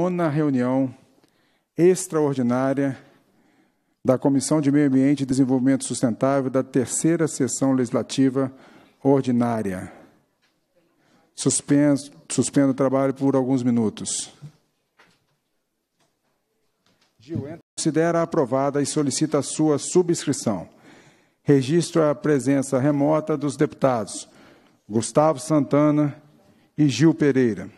nona reunião extraordinária da Comissão de Meio Ambiente e Desenvolvimento Sustentável da terceira sessão legislativa ordinária. Suspendo, suspendo o trabalho por alguns minutos. Gil, considera aprovada e solicita a sua subscrição. Registro a presença remota dos deputados Gustavo Santana e Gil Pereira.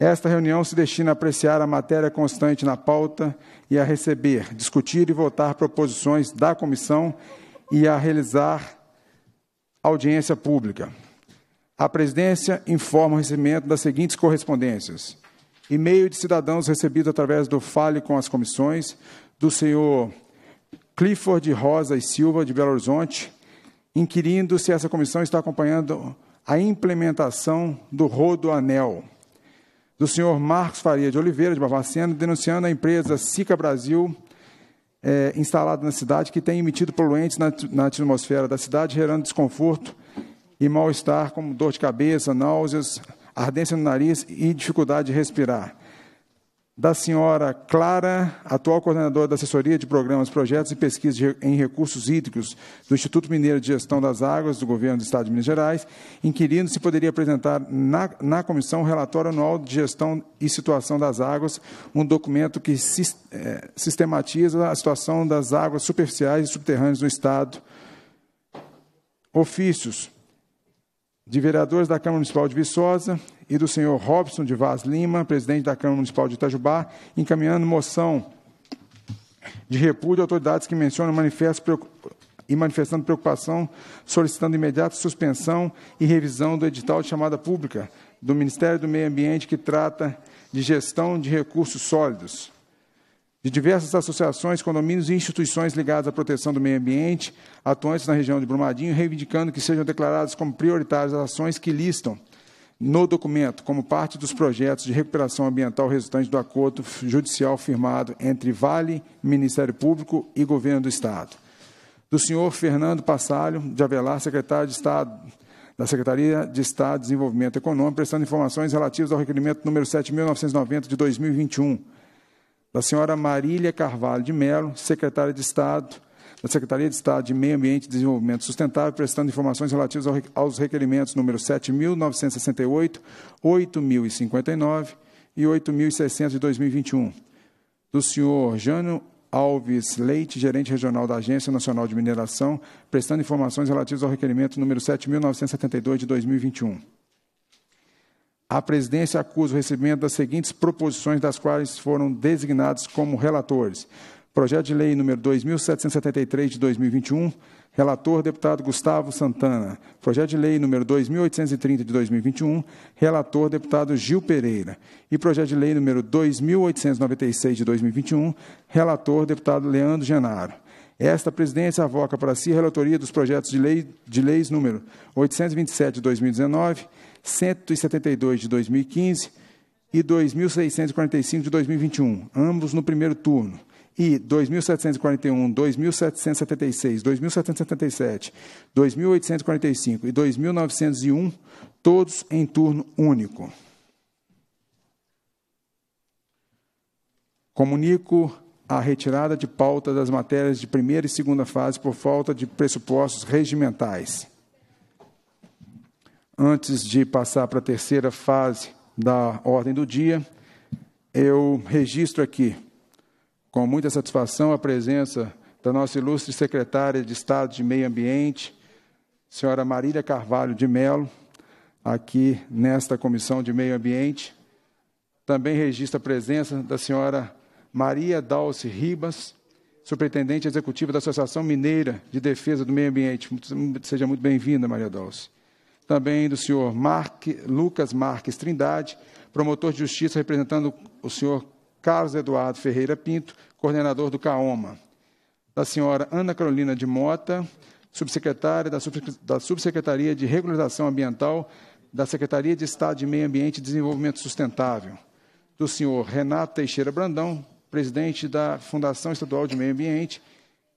Esta reunião se destina a apreciar a matéria constante na pauta e a receber, discutir e votar proposições da comissão e a realizar audiência pública. A presidência informa o recebimento das seguintes correspondências: e-mail de cidadãos recebido através do Fale com as comissões do senhor Clifford Rosa e Silva de Belo Horizonte, inquirindo se essa comissão está acompanhando a implementação do rodoanel. Anel do senhor Marcos Faria de Oliveira, de Barbacena, denunciando a empresa Sica Brasil, é, instalada na cidade, que tem emitido poluentes na, na atmosfera da cidade, gerando desconforto e mal-estar, como dor de cabeça, náuseas, ardência no nariz e dificuldade de respirar da senhora Clara, atual coordenadora da Assessoria de Programas, Projetos e Pesquisa em Recursos Hídricos do Instituto Mineiro de Gestão das Águas do Governo do Estado de Minas Gerais, inquirindo se poderia apresentar na, na comissão o relatório anual de gestão e situação das águas, um documento que eh, sistematiza a situação das águas superficiais e subterrâneas no Estado. Ofícios de vereadores da Câmara Municipal de Viçosa e do senhor Robson de Vaz Lima, presidente da Câmara Municipal de Itajubá, encaminhando moção de repúdio a autoridades que mencionam manifesto e manifestando preocupação, solicitando imediata suspensão e revisão do edital de chamada pública do Ministério do Meio Ambiente que trata de gestão de recursos sólidos de diversas associações, condomínios e instituições ligadas à proteção do meio ambiente, atuantes na região de Brumadinho, reivindicando que sejam declaradas como prioritárias as ações que listam no documento como parte dos projetos de recuperação ambiental resultante do acordo judicial firmado entre Vale, Ministério Público e Governo do Estado. Do senhor Fernando Passalho de Avelar, secretário de Estado da Secretaria de Estado de Desenvolvimento Econômico, prestando informações relativas ao requerimento número 7.990 de 2021, da senhora Marília Carvalho de Mello, secretária de Estado da Secretaria de Estado de Meio Ambiente e Desenvolvimento Sustentável, prestando informações relativas aos requerimentos número 7.968, 8.059 e 8.600 de 2021, do senhor Jânio Alves Leite, gerente regional da Agência Nacional de Mineração, prestando informações relativas ao requerimento número 7.972 de 2021. A presidência acusa o recebimento das seguintes proposições, das quais foram designados como relatores. Projeto de Lei número 2773 de 2021, relator deputado Gustavo Santana. Projeto de Lei número 2830 de 2021, relator deputado Gil Pereira. E projeto de Lei número 2896 de 2021, relator deputado Leandro Genaro. Esta presidência avoca para si a relatoria dos projetos de lei de leis número 827 de 2019, 172 de 2015 e 2.645 de 2021, ambos no primeiro turno, e 2.741, 2.776, 2.777, 2.845 e 2.901, todos em turno único. Comunico a retirada de pauta das matérias de primeira e segunda fase por falta de pressupostos regimentais antes de passar para a terceira fase da ordem do dia, eu registro aqui, com muita satisfação, a presença da nossa ilustre secretária de Estado de Meio Ambiente, senhora Marília Carvalho de Melo, aqui nesta Comissão de Meio Ambiente. Também registro a presença da senhora Maria Dalce Ribas, superintendente executiva da Associação Mineira de Defesa do Meio Ambiente. Seja muito bem-vinda, Maria Dalce também do senhor Mark, Lucas Marques Trindade, promotor de justiça representando o senhor Carlos Eduardo Ferreira Pinto, coordenador do CAOMA, da senhora Ana Carolina de Mota, subsecretária da, Subsecretaria de Regularização Ambiental da Secretaria de Estado de Meio Ambiente e Desenvolvimento Sustentável, do senhor Renato Teixeira Brandão, presidente da Fundação Estadual de Meio Ambiente,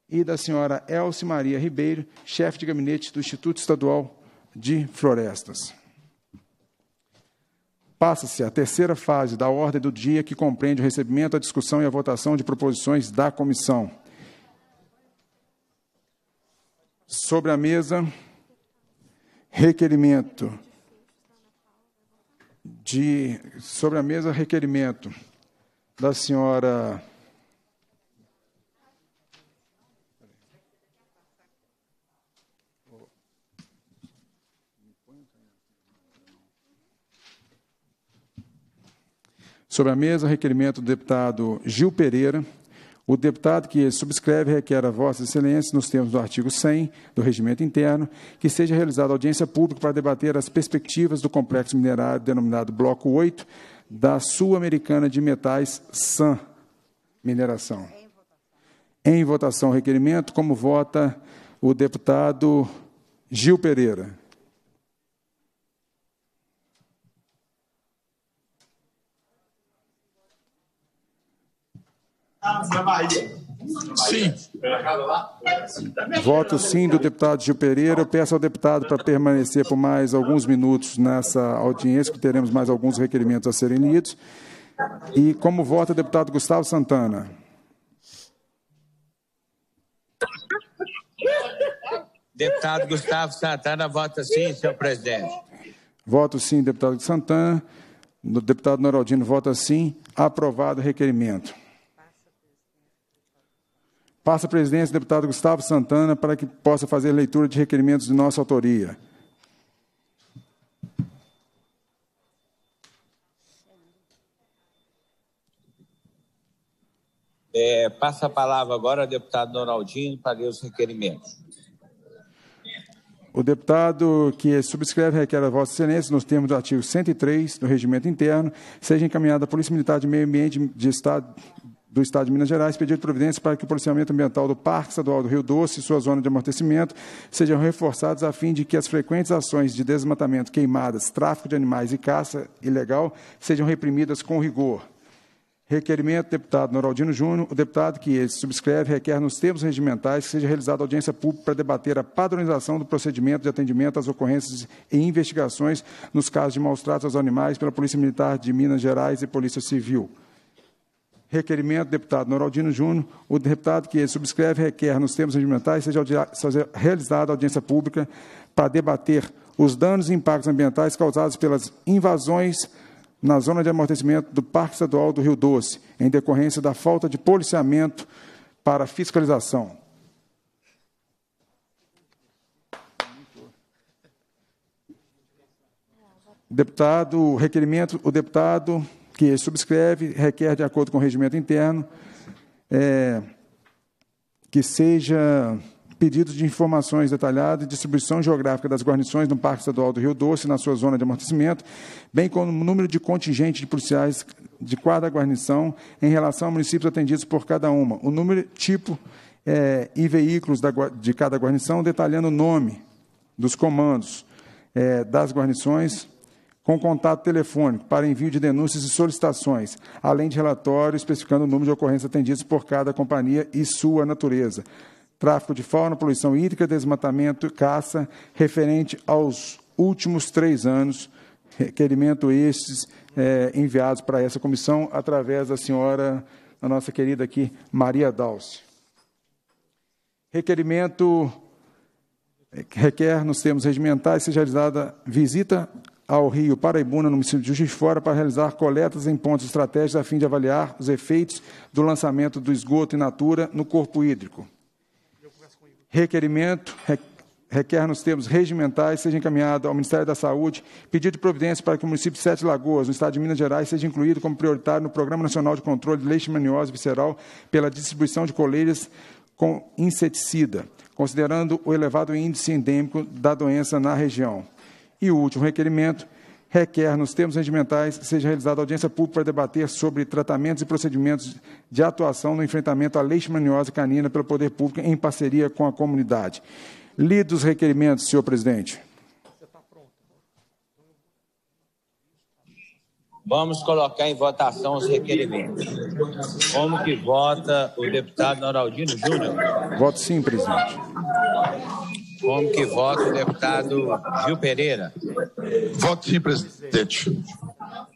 e da senhora Elce Maria Ribeiro, chefe de gabinete do Instituto Estadual de florestas. Passa-se a terceira fase da ordem do dia, que compreende o recebimento, a discussão e a votação de proposições da comissão. Sobre a mesa, requerimento de sobre a mesa requerimento da senhora Sobre a mesa, requerimento do deputado Gil Pereira. O deputado que subscreve requer a Vossa Excelência, nos termos do artigo 100 do Regimento Interno, que seja realizada audiência pública para debater as perspectivas do complexo minerário denominado Bloco 8 da Sul-Americana de Metais San Mineração. Em votação, requerimento, como vota o deputado Gil Pereira. na Bahia. Sim. Voto sim do deputado Gil Pereira. Eu peço ao deputado para permanecer por mais alguns minutos nessa audiência, que teremos mais alguns requerimentos a serem lidos. E como vota o deputado Gustavo Santana? Deputado Gustavo Santana vota sim, senhor presidente. Voto sim, deputado Santana. O deputado Noraldino vota sim. Aprovado o requerimento. Passa a presidência, deputado Gustavo Santana, para que possa fazer leitura de requerimentos de nossa autoria. É, passa a palavra agora ao deputado Donaldinho para ler os requerimentos. O deputado que subscreve requer a Vossa Excelência, nos termos do artigo 103 do Regimento Interno, seja encaminhado à Polícia Militar de Meio Ambiente de Estado do Estado de Minas Gerais pedir providências para que o policiamento ambiental do Parque Estadual do Rio Doce e sua zona de amortecimento sejam reforçados a fim de que as frequentes ações de desmatamento, queimadas, tráfico de animais e caça ilegal sejam reprimidas com rigor. Requerimento do deputado Noraldino Júnior, o deputado que ele subscreve requer nos termos regimentais que seja realizada audiência pública para debater a padronização do procedimento de atendimento às ocorrências e investigações nos casos de maus-tratos aos animais pela Polícia Militar de Minas Gerais e Polícia Civil. Requerimento, deputado Noraldino Júnior. O deputado que subscreve requer, nos termos regimentais, seja, seja realizada audiência pública para debater os danos e impactos ambientais causados pelas invasões na zona de amortecimento do Parque Estadual do Rio Doce, em decorrência da falta de policiamento para fiscalização. Deputado, requerimento, o deputado que subscreve, requer, de acordo com o regimento interno, é, que seja pedido de informações detalhadas e distribuição geográfica das guarnições no Parque Estadual do Rio Doce, na sua zona de amortecimento, bem como o número de contingente de policiais de cada guarnição em relação a municípios atendidos por cada uma, o número, tipo é, e veículos da, de cada guarnição, detalhando o nome dos comandos é, das guarnições, com contato telefônico para envio de denúncias e solicitações, além de relatório especificando o número de ocorrências atendidas por cada companhia e sua natureza. Tráfico de fauna, poluição hídrica, desmatamento, caça, referente aos últimos três anos, requerimento estes é, enviados para essa comissão através da senhora, a nossa querida aqui, Maria Dalce. Requerimento eh, requer, nos termos regimentais, seja realizada visita ao Rio Paraibuna, no município de Juiz de Fora, para realizar coletas em pontos estratégicos a fim de avaliar os efeitos do lançamento do esgoto in natura no corpo hídrico. Requerimento requer nos termos regimentais seja encaminhado ao Ministério da Saúde pedido de providência para que o município de Sete Lagoas, no estado de Minas Gerais, seja incluído como prioritário no Programa Nacional de Controle de Leishmaniose Visceral pela distribuição de coleiras com inseticida, considerando o elevado índice endêmico da doença na região. E o último requerimento requer, nos termos regimentais, seja realizada audiência pública para debater sobre tratamentos e procedimentos de atuação no enfrentamento à leishmaniose canina pelo poder público em parceria com a comunidade. Lidos os requerimentos, senhor presidente. Vamos colocar em votação os requerimentos. Como que vota o deputado Noraldino Júnior? Voto sim, presidente. Como que vota o deputado Gil Pereira? Voto sim, presidente.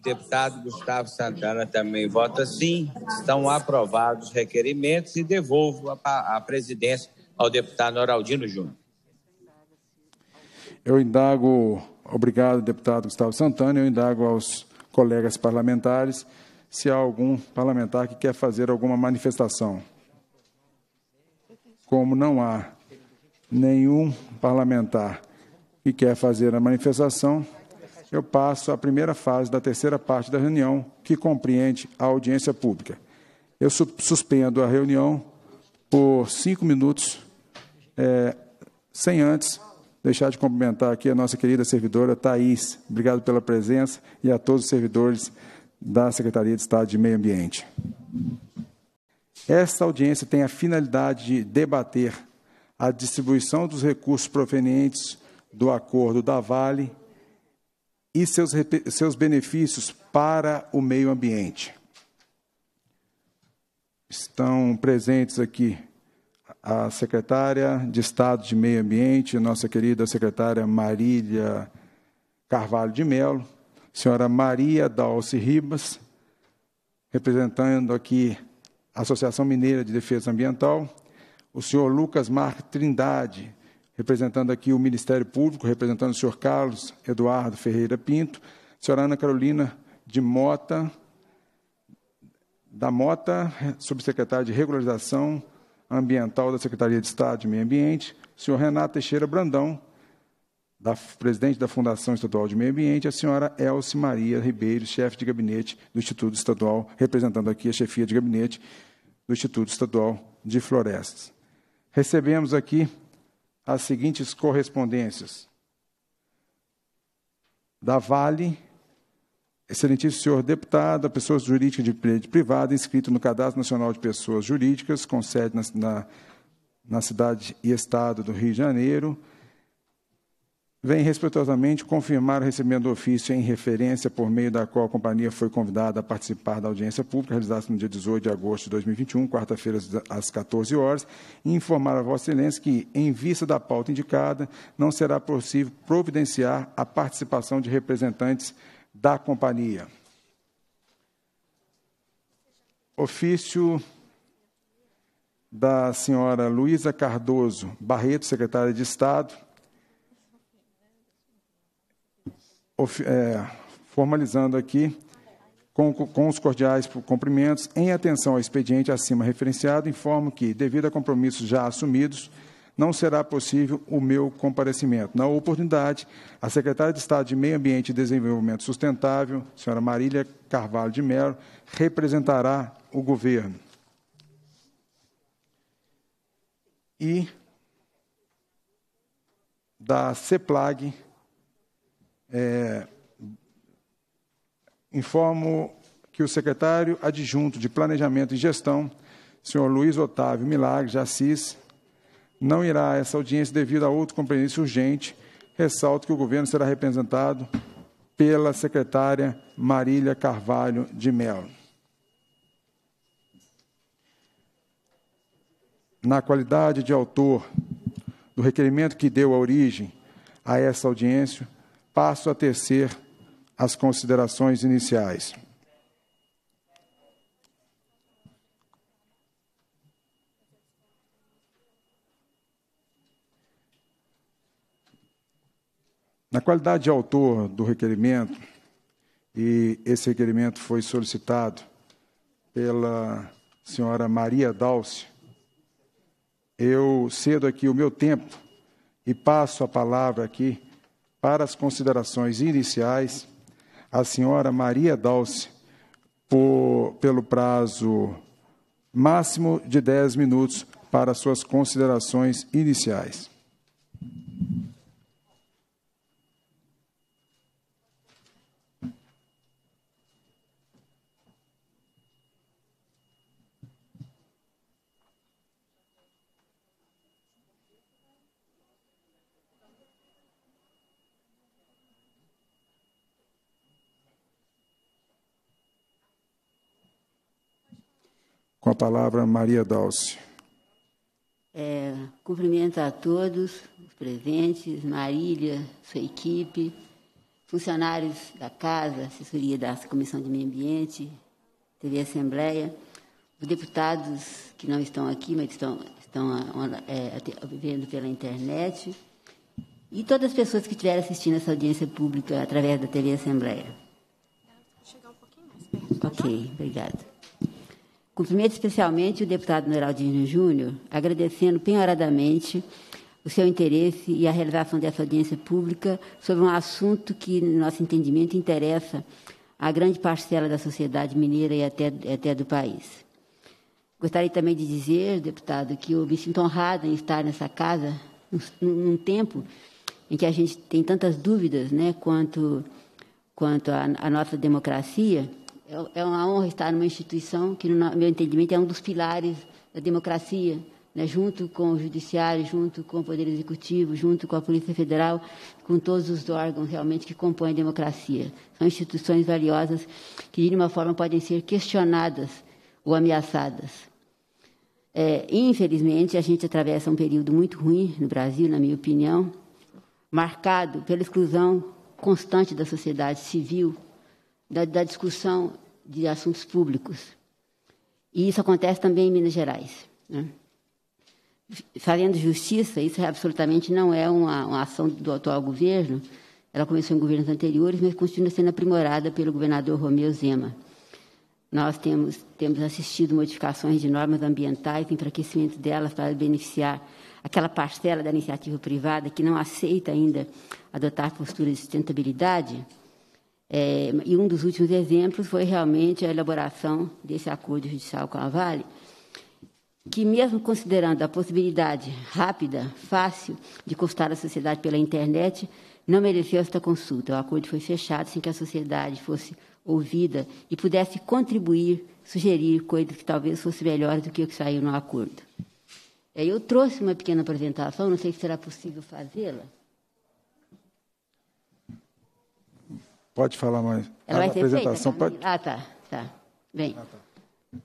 Deputado Gustavo Santana também vota sim. Estão aprovados os requerimentos e devolvo a, a presidência ao deputado Noraldino Júnior. Eu indago, obrigado, deputado Gustavo Santana, eu indago aos colegas parlamentares se há algum parlamentar que quer fazer alguma manifestação. Como não há nenhum parlamentar que quer fazer a manifestação, eu passo à primeira fase da terceira parte da reunião, que compreende a audiência pública. Eu suspendo a reunião por cinco minutos, é, sem antes deixar de cumprimentar aqui a nossa querida servidora Thais Obrigado pela presença e a todos os servidores da Secretaria de Estado de Meio Ambiente. Esta audiência tem a finalidade de debater a distribuição dos recursos provenientes do acordo da Vale e seus, seus benefícios para o meio ambiente. Estão presentes aqui a secretária de Estado de Meio Ambiente, nossa querida secretária Marília Carvalho de Melo, senhora Maria Dalce Ribas, representando aqui a Associação Mineira de Defesa Ambiental, o senhor Lucas Marques Trindade, representando aqui o Ministério Público, representando o senhor Carlos Eduardo Ferreira Pinto, a senhora Ana Carolina de Mota, da Mota, subsecretária de Regularização Ambiental da Secretaria de Estado de Meio Ambiente, o senhor Renato Teixeira Brandão, da presidente da Fundação Estadual de Meio Ambiente, a senhora Elce Maria Ribeiro, chefe de gabinete do Instituto Estadual, representando aqui a chefia de gabinete do Instituto Estadual de Florestas recebemos aqui as seguintes correspondências. Da Vale, Excelentíssimo senhor deputado, a pessoa jurídica de rede privada inscrito no Cadastro Nacional de Pessoas Jurídicas, com sede na, na, na cidade e estado do Rio de Janeiro, vem respeitosamente confirmar o recebimento do ofício em referência, por meio da qual a companhia foi convidada a participar da audiência pública, realizada no dia 18 de agosto de 2021, quarta-feira, às 14 horas, e informar a Vossa Excelência que, em vista da pauta indicada, não será possível providenciar a participação de representantes da companhia. Ofício da senhora Luísa Cardoso Barreto, secretária de Estado, é, formalizando aqui com, com, os cordiais cumprimentos, em atenção ao expediente acima referenciado, informo que, devido a compromissos já assumidos, não será possível o meu comparecimento. Na oportunidade, a secretária de Estado de Meio Ambiente e Desenvolvimento Sustentável, senhora Marília Carvalho de Mello, representará o governo. E da CEPLAG, é, informo que o secretário adjunto de Planejamento e Gestão, senhor Luiz Otávio Milagres Assis, não irá a essa audiência devido a outro compromisso urgente. Ressalto que o governo será representado pela secretária Marília Carvalho de Mello. Na qualidade de autor do requerimento que deu a origem a essa audiência, passo a tecer as considerações iniciais. Na qualidade de autor do requerimento, e esse requerimento foi solicitado pela senhora Maria Dalce, eu cedo aqui o meu tempo e passo a palavra aqui para as considerações iniciais, a senhora Maria Dalce, por, pelo prazo máximo de 10 minutos para suas considerações iniciais. Com a palavra, Maria Dalce. É, cumprimento a todos os presentes, Marília, sua equipe, funcionários da Casa, assessoria da Comissão de Meio Ambiente, TV Assembleia, os deputados que não estão aqui, mas que estão, estão é, vendo pela internet, e todas as pessoas que estiverem assistindo essa audiência pública através da TV Assembleia. Chegar um pouquinho mais perto. Tá ok, obrigada. Cumprimento especialmente o deputado Noraldino Júnior, agradecendo penhoradamente o seu interesse e a realização dessa audiência pública sobre um assunto que, no nosso entendimento, interessa a grande parcela da sociedade mineira e até, até do país. Gostaria também de dizer, deputado, que eu me sinto honrada em estar nessa casa num, num tempo em que a gente tem tantas dúvidas né, quanto, quanto à nossa democracia é, é uma honra estar numa instituição que, no meu entendimento, é um dos pilares da democracia, né, junto com o Judiciário, junto com o Poder Executivo, junto com a Polícia Federal, com todos os órgãos realmente que compõem a democracia. São instituições valiosas que, de uma forma, podem ser questionadas ou ameaçadas. É, infelizmente, a gente atravessa um período muito ruim no Brasil, na minha opinião, marcado pela exclusão constante da sociedade civil da, da discussão de assuntos públicos. E isso acontece também em Minas Gerais. Né? Fazendo justiça, isso é absolutamente não é uma, uma, ação do atual governo. Ela começou em governos anteriores, mas continua sendo aprimorada pelo governador Romeu Zema. Nós temos, temos assistido modificações de normas ambientais, enfraquecimento delas para beneficiar aquela parcela da iniciativa privada que não aceita ainda adotar postura de sustentabilidade. É, e um dos últimos exemplos foi realmente a elaboração desse acordo judicial com a Vale, que, mesmo considerando a possibilidade rápida, fácil, de consultar a sociedade pela internet, não mereceu esta consulta. O acordo foi fechado sem que a sociedade fosse ouvida e pudesse contribuir, sugerir coisas que talvez fossem melhores do que o que saiu no acordo. É, eu trouxe uma pequena apresentação, não sei se será possível fazê-la. Pode falar mais. Ela vai ah, ser apresentação feita, pode... Ah, tá, tá. Bem, ah, tá.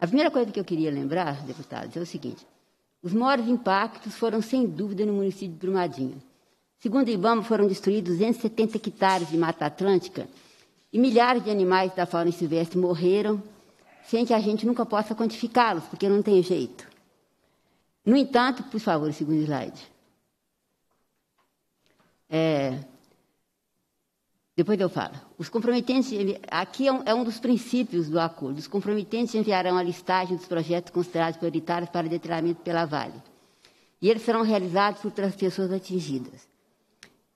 a primeira coisa que eu queria lembrar, deputados, é o seguinte. Os maiores impactos foram, sem dúvida, no município de Brumadinho. Segundo o IBAMA, foram destruídos 270 hectares de Mata Atlântica e milhares de animais da fauna silvestre morreram sem que a gente nunca possa quantificá-los, porque não tem jeito. No entanto, por favor, segundo slide. É, depois eu falo. Os comprometentes, aqui é um, é um, dos princípios do acordo. Os comprometentes enviarão a listagem dos projetos considerados prioritários para determinamento pela Vale. E eles serão realizados por outras pessoas atingidas.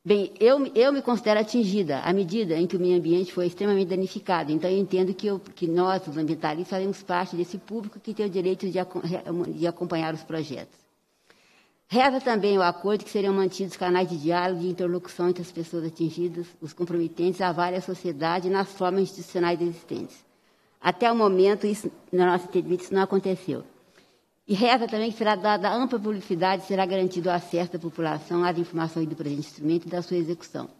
Bem, eu, eu me considero atingida à medida em que o meio ambiente foi extremamente danificado. Então, eu entendo que, eu, que nós, os ambientalistas, fazemos parte desse público que tem o direito de, de acompanhar os projetos. Reza também o acordo que serão mantidos canais de diálogo e interlocução entre as pessoas atingidas, os comprometentes, a várias sociedades, nas formas institucionais existentes. Até o momento, isso, no nosso entendimento, isso não aconteceu. E reza também que será dada ampla publicidade será garantido o acesso da população às informações do presente instrumento e da sua execução.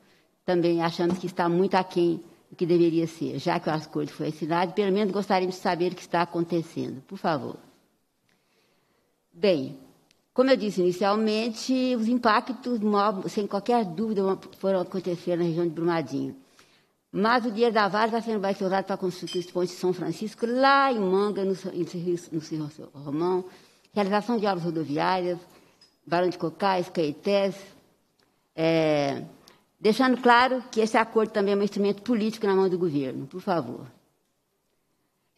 Também achamos que está muito aquém do que deveria ser, já que o acordo foi assinado, pelo menos gostaríamos de saber o que está acontecendo. Por favor. Bem, como eu disse inicialmente, os impactos, sem qualquer dúvida, foram acontecer na região de Brumadinho. Mas o dinheiro da Vale está sendo usado para construir os pontes de São Francisco, lá em Manga, no, no Senhor Romão, realização de obras rodoviárias, Barão de Cocais, Caetés, é, deixando claro que esse acordo também é um instrumento político na mão do governo, por favor.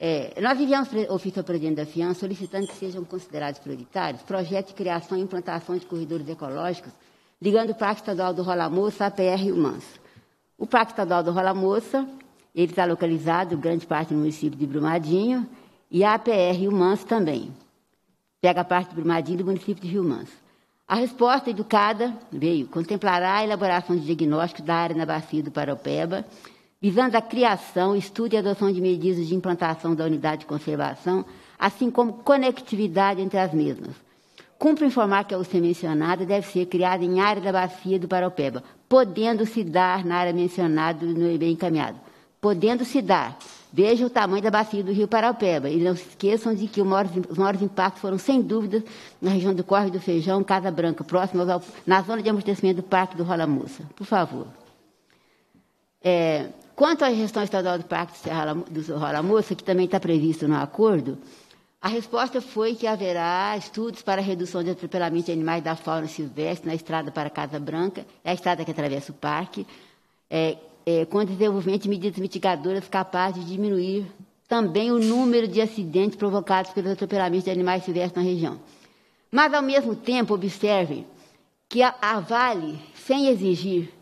É, nós enviamos ofício ao presidente da FIAN solicitando que sejam considerados prioritários projetos de criação e implantação de corredores ecológicos ligando o Parque Estadual do Rola Moça à PR e o Manso. O Parque Estadual do Rola Moça ele está localizado, grande parte, no município de Brumadinho, e a APR Rio Manso também. Pega a parte de Brumadinho do município de Rio Manso. A resposta educada veio, contemplará a elaboração de diagnóstico da área na bacia do Paropeba, visando a criação, estudo e adoção de medidas de implantação da unidade de conservação, assim como conectividade entre as mesmas. Cumpre informar que a UCE mencionada deve ser criada em área da bacia do Paraupeba, podendo se dar na área mencionada no e-mail encaminhado. Podendo se dar. Veja o tamanho da bacia do rio Paraupeba e não se esqueçam de que os maiores impactos foram, sem dúvida, na região do Corre do Feijão, Casa Branca, próximo ao, na zona de amortecimento do Parque do Rola Moça. Por favor. É, Quanto à gestão estadual do Parque do rola Moça, que também está previsto no acordo, a resposta foi que haverá estudos para redução de atropelamento de animais da fauna silvestre na estrada para Casa Branca, a estrada que atravessa o parque, é, é, com desenvolvimento de medidas mitigadoras capazes de diminuir também o número de acidentes provocados pelos atropelamentos de animais silvestres na região. Mas, ao mesmo tempo, observe que a, a Vale, sem exigir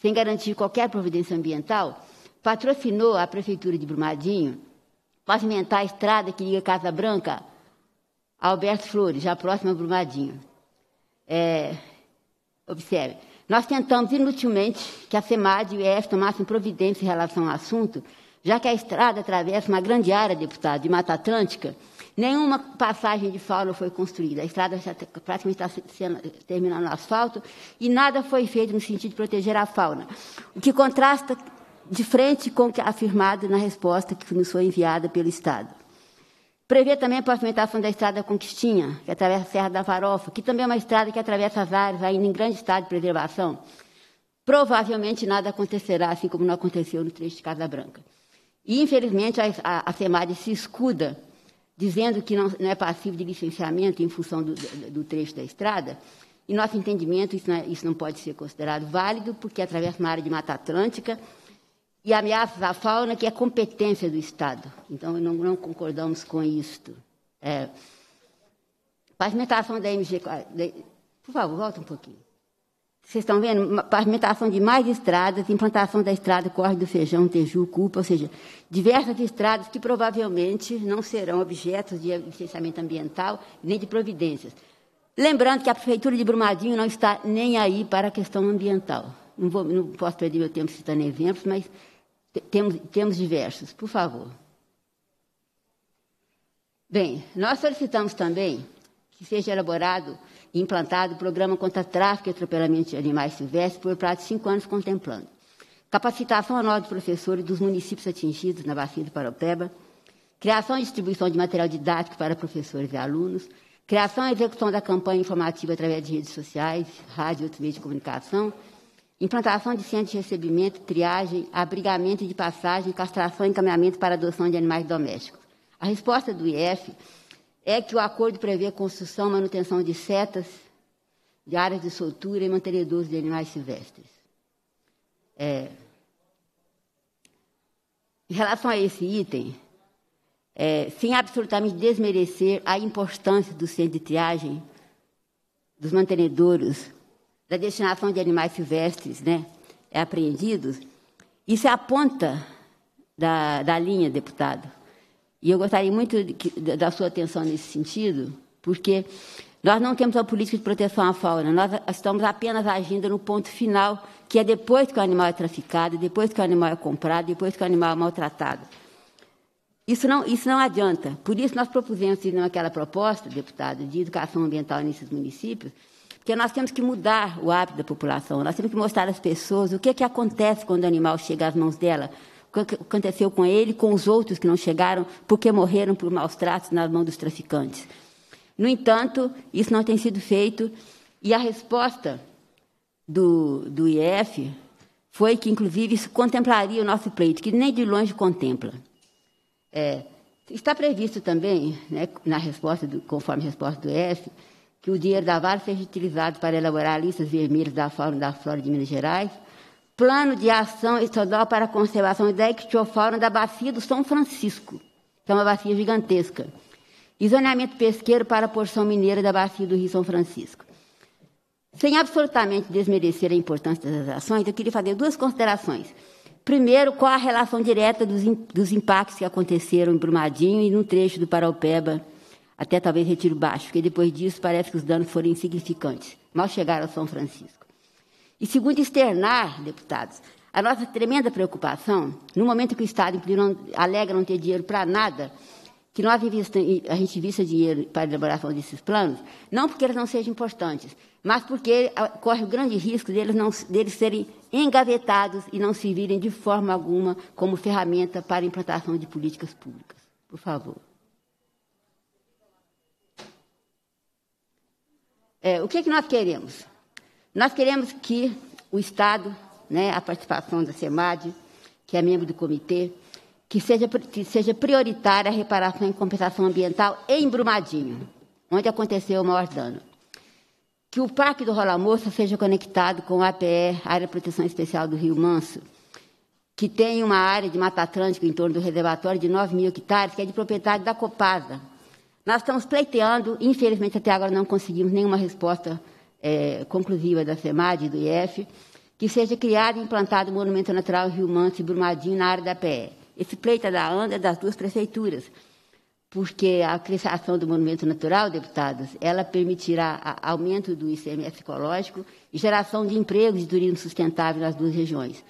sem garantir qualquer providência ambiental, patrocinou a Prefeitura de Brumadinho pavimentar a estrada que liga Casa Branca a Alberto Flores, já próxima a Brumadinho. É, observe, nós tentamos inutilmente que a SEMAD e o EF tomassem providência em relação ao assunto, já que a estrada atravessa uma grande área, deputado, de Mata Atlântica, Nenhuma passagem de fauna foi construída. A estrada já praticamente está terminando o asfalto e nada foi feito no sentido de proteger a fauna. O que contrasta de frente com o que é afirmado na resposta que nos foi enviada pelo Estado. Prevê também a pavimentação da estrada Conquistinha, que atravessa a Serra da Varofa, que também é uma estrada que atravessa as áreas ainda em grande estado de preservação. Provavelmente nada acontecerá, assim como não aconteceu no trecho de Casa Branca. E, infelizmente, a, a, a SEMAD se escuda dizendo que não, não é passivo de licenciamento em função do, do, trecho da estrada, em nosso entendimento, isso não, é, isso não, pode ser considerado válido, porque atravessa uma área de Mata Atlântica e ameaça à fauna, que é competência do Estado. Então, não, não concordamos com isto. É, pavimentação da MG. Por favor, volta um pouquinho. Vocês estão vendo? pavimentação de mais estradas, implantação da estrada Corre do Feijão, Teju, Culpa, ou seja, diversas estradas que provavelmente não serão objetos de licenciamento ambiental nem de providências. Lembrando que a Prefeitura de Brumadinho não está nem aí para a questão ambiental. Não, vou, não posso perder meu tempo citando exemplos, mas temos, temos diversos. Por favor. Bem, nós solicitamos também que seja elaborado implantado o Programa contra Tráfico e Atropelamento de Animais Silvestres, por prazo de cinco anos contemplando. Capacitação anual de professores dos municípios atingidos na Bacia do Paropeba, criação e distribuição de material didático para professores e alunos, criação e execução da campanha informativa através de redes sociais, rádio e outros meios de comunicação, implantação de centros de recebimento, triagem, abrigamento de passagem, castração e encaminhamento para adoção de animais domésticos. A resposta do IF é que o acordo prevê a construção, manutenção de setas, de áreas de soltura e mantenedores de animais silvestres. É, em relação a esse item, é, sem absolutamente desmerecer a importância do centro de triagem, dos mantenedores, da destinação de animais silvestres né, é apreendidos, isso é ponta da, da linha, deputado e eu gostaria muito da sua atenção nesse sentido, porque nós não temos uma política de proteção à fauna, nós estamos apenas agindo no ponto final, que é depois que o animal é traficado, depois que o animal é comprado, depois que o animal é maltratado. Isso não, isso não adianta. Por isso, nós propusemos aquela proposta, deputado, de educação ambiental nesses municípios, porque nós temos que mudar o hábito da população, nós temos que mostrar às pessoas o que, é que acontece quando o animal chega às mãos dela, o que aconteceu com ele, com os outros que não chegaram, porque morreram por maus tratos nas mãos dos traficantes. No entanto, isso não tem sido feito e a resposta do, do IF foi que, inclusive, isso contemplaria o nosso pleito, que nem de longe contempla. É, está previsto também, né, na resposta do, conforme a resposta do IF, que o dinheiro da Vale seja utilizado para elaborar listas vermelhas da fauna da flora de Minas Gerais, Plano de Ação Estadual para a Conservação da Ictiofauna da Bacia do São Francisco, que então, é uma bacia gigantesca. E zoneamento pesqueiro para a porção mineira da Bacia do Rio São Francisco. Sem absolutamente desmerecer a importância dessas ações, eu queria fazer duas considerações. Primeiro, qual a relação direta dos, dos impactos que aconteceram em Brumadinho e no trecho do Paraupeba, até talvez Retiro Baixo, porque depois disso parece que os danos foram insignificantes, mal chegaram ao São Francisco. E segundo, externar, deputados, a nossa tremenda preocupação, no momento que o Estado não, alega não ter dinheiro para nada, que nós a gente vista dinheiro para a elaboração desses planos, não porque eles não sejam importantes, mas porque ah, corre o grande risco deles, não, deles serem engavetados e não servirem de forma alguma como ferramenta para a implantação de políticas públicas. Por favor. É, o que, é que nós queremos? Nós queremos que o Estado, né, a participação da SEMAD, que é membro do comitê, que seja, que seja prioritária a reparação e compensação ambiental em Brumadinho, onde aconteceu o maior dano. Que o Parque do Rola Moça seja conectado com a APE, Área de Proteção Especial do Rio Manso, que tem uma área de Mata Atlântica em torno do reservatório de 9 mil hectares, que é de propriedade da Copasa. Nós estamos pleiteando, infelizmente até agora não conseguimos nenhuma resposta é, conclusiva da SEMAD e do IF, que seja criado e implantado o Monumento Natural Rio Manso e Brumadinho na área da PE. Esse pleito é da ANDA é das duas prefeituras, porque a criação do Monumento Natural, deputados, ela permitirá aumento do ICMS ecológico e geração de empregos de turismo sustentável nas duas regiões.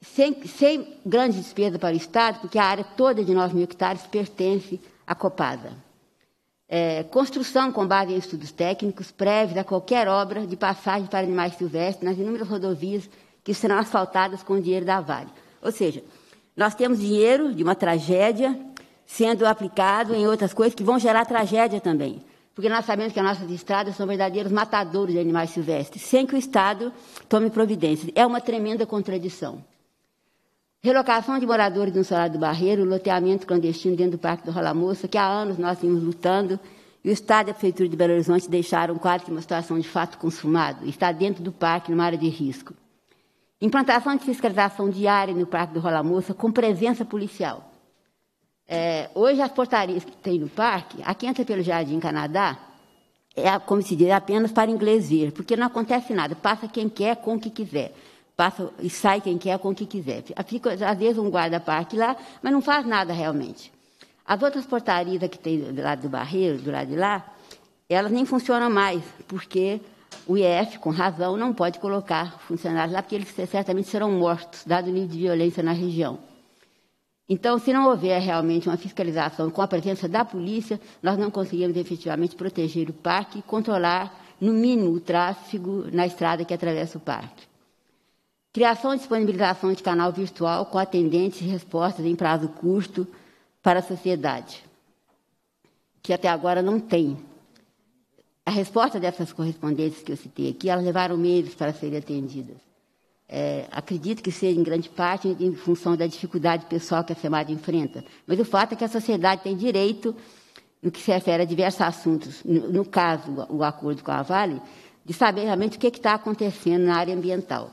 Sem, sem grande despesa para o Estado, porque a área toda de 9 mil hectares pertence à Copasa é, construção com base em estudos técnicos prévios a qualquer obra de passagem para animais silvestres nas inúmeras rodovias que serão asfaltadas com o dinheiro da Vale. Ou seja, nós temos dinheiro de uma tragédia sendo aplicado em outras coisas que vão gerar tragédia também. Porque nós sabemos que as nossas estradas são verdadeiros matadores de animais silvestres, sem que o Estado tome providências. É uma tremenda contradição. Relocação de moradores do Solar do Barreiro, loteamento clandestino dentro do Parque do Rola Moça, que há anos nós vimos lutando, e o Estado e a Prefeitura de Belo Horizonte deixaram quase que uma situação de fato consumado. Está dentro do parque, numa área de risco. Implantação de fiscalização diária no Parque do Rola Moça, com presença policial. É, hoje, as portarias que tem no parque, a que entra pelo Jardim Canadá, é, como se diz, é apenas para inglês ver, porque não acontece nada, passa quem quer, com o que quiser passa e sai quem quer com o que quiser. Fica, às vezes um guarda-parque lá, mas não faz nada realmente. As outras portarias que tem do lado do barreiro, do lado de lá, elas nem funcionam mais, porque o IEF, com razão, não pode colocar funcionários lá, porque eles certamente serão mortos, dado o nível de violência na região. Então, se não houver realmente uma fiscalização com a presença da polícia, nós não conseguimos efetivamente proteger o parque e controlar, no mínimo, o tráfego na estrada que atravessa o parque. Criação e disponibilização de canal virtual com atendentes e respostas em prazo curto para a sociedade, que até agora não tem. A resposta dessas correspondências que eu citei aqui, elas levaram meses para serem atendidas. É, acredito que seja em grande parte em função da dificuldade pessoal que a Semad enfrenta. Mas o fato é que a sociedade tem direito, no que se refere a diversos assuntos, no, no caso, o acordo com a Vale, de saber realmente o que é está acontecendo na área ambiental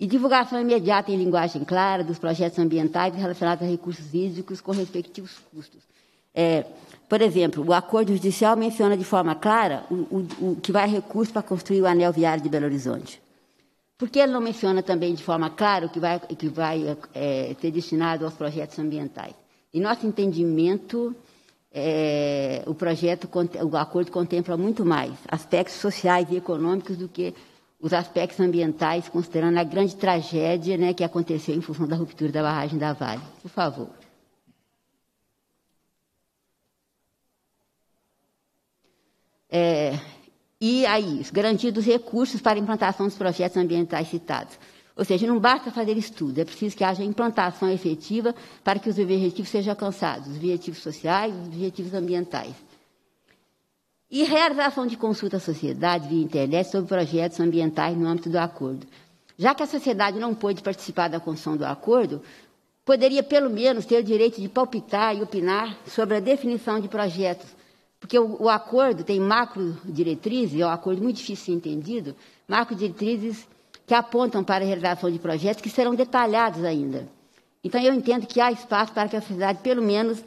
e divulgação imediata em linguagem clara dos projetos ambientais relacionados a recursos hídricos com respectivos custos. É, por exemplo, o acordo judicial menciona de forma clara o, o, o que vai recurso para construir o anel viário de Belo Horizonte. Por que ele não menciona também de forma clara o que vai, que vai é, ser destinado aos projetos ambientais? Em nosso entendimento, é, o projeto, o acordo contempla muito mais aspectos sociais e econômicos do que os aspectos ambientais, considerando a grande tragédia né, que aconteceu em função da ruptura da barragem da Vale. Por favor. É, e aí, garantidos recursos para a implantação dos projetos ambientais citados. Ou seja, não basta fazer estudo, é preciso que haja implantação efetiva para que os objetivos sejam alcançados, os objetivos sociais, os objetivos ambientais. E realização de consulta à sociedade via internet sobre projetos ambientais no âmbito do acordo. Já que a sociedade não pôde participar da construção do acordo, poderia pelo menos ter o direito de palpitar e opinar sobre a definição de projetos, porque o, o acordo tem macro diretrizes, é um acordo muito difícil entendido, macro diretrizes que apontam para a realização de projetos que serão detalhados ainda. Então eu entendo que há espaço para que a sociedade pelo menos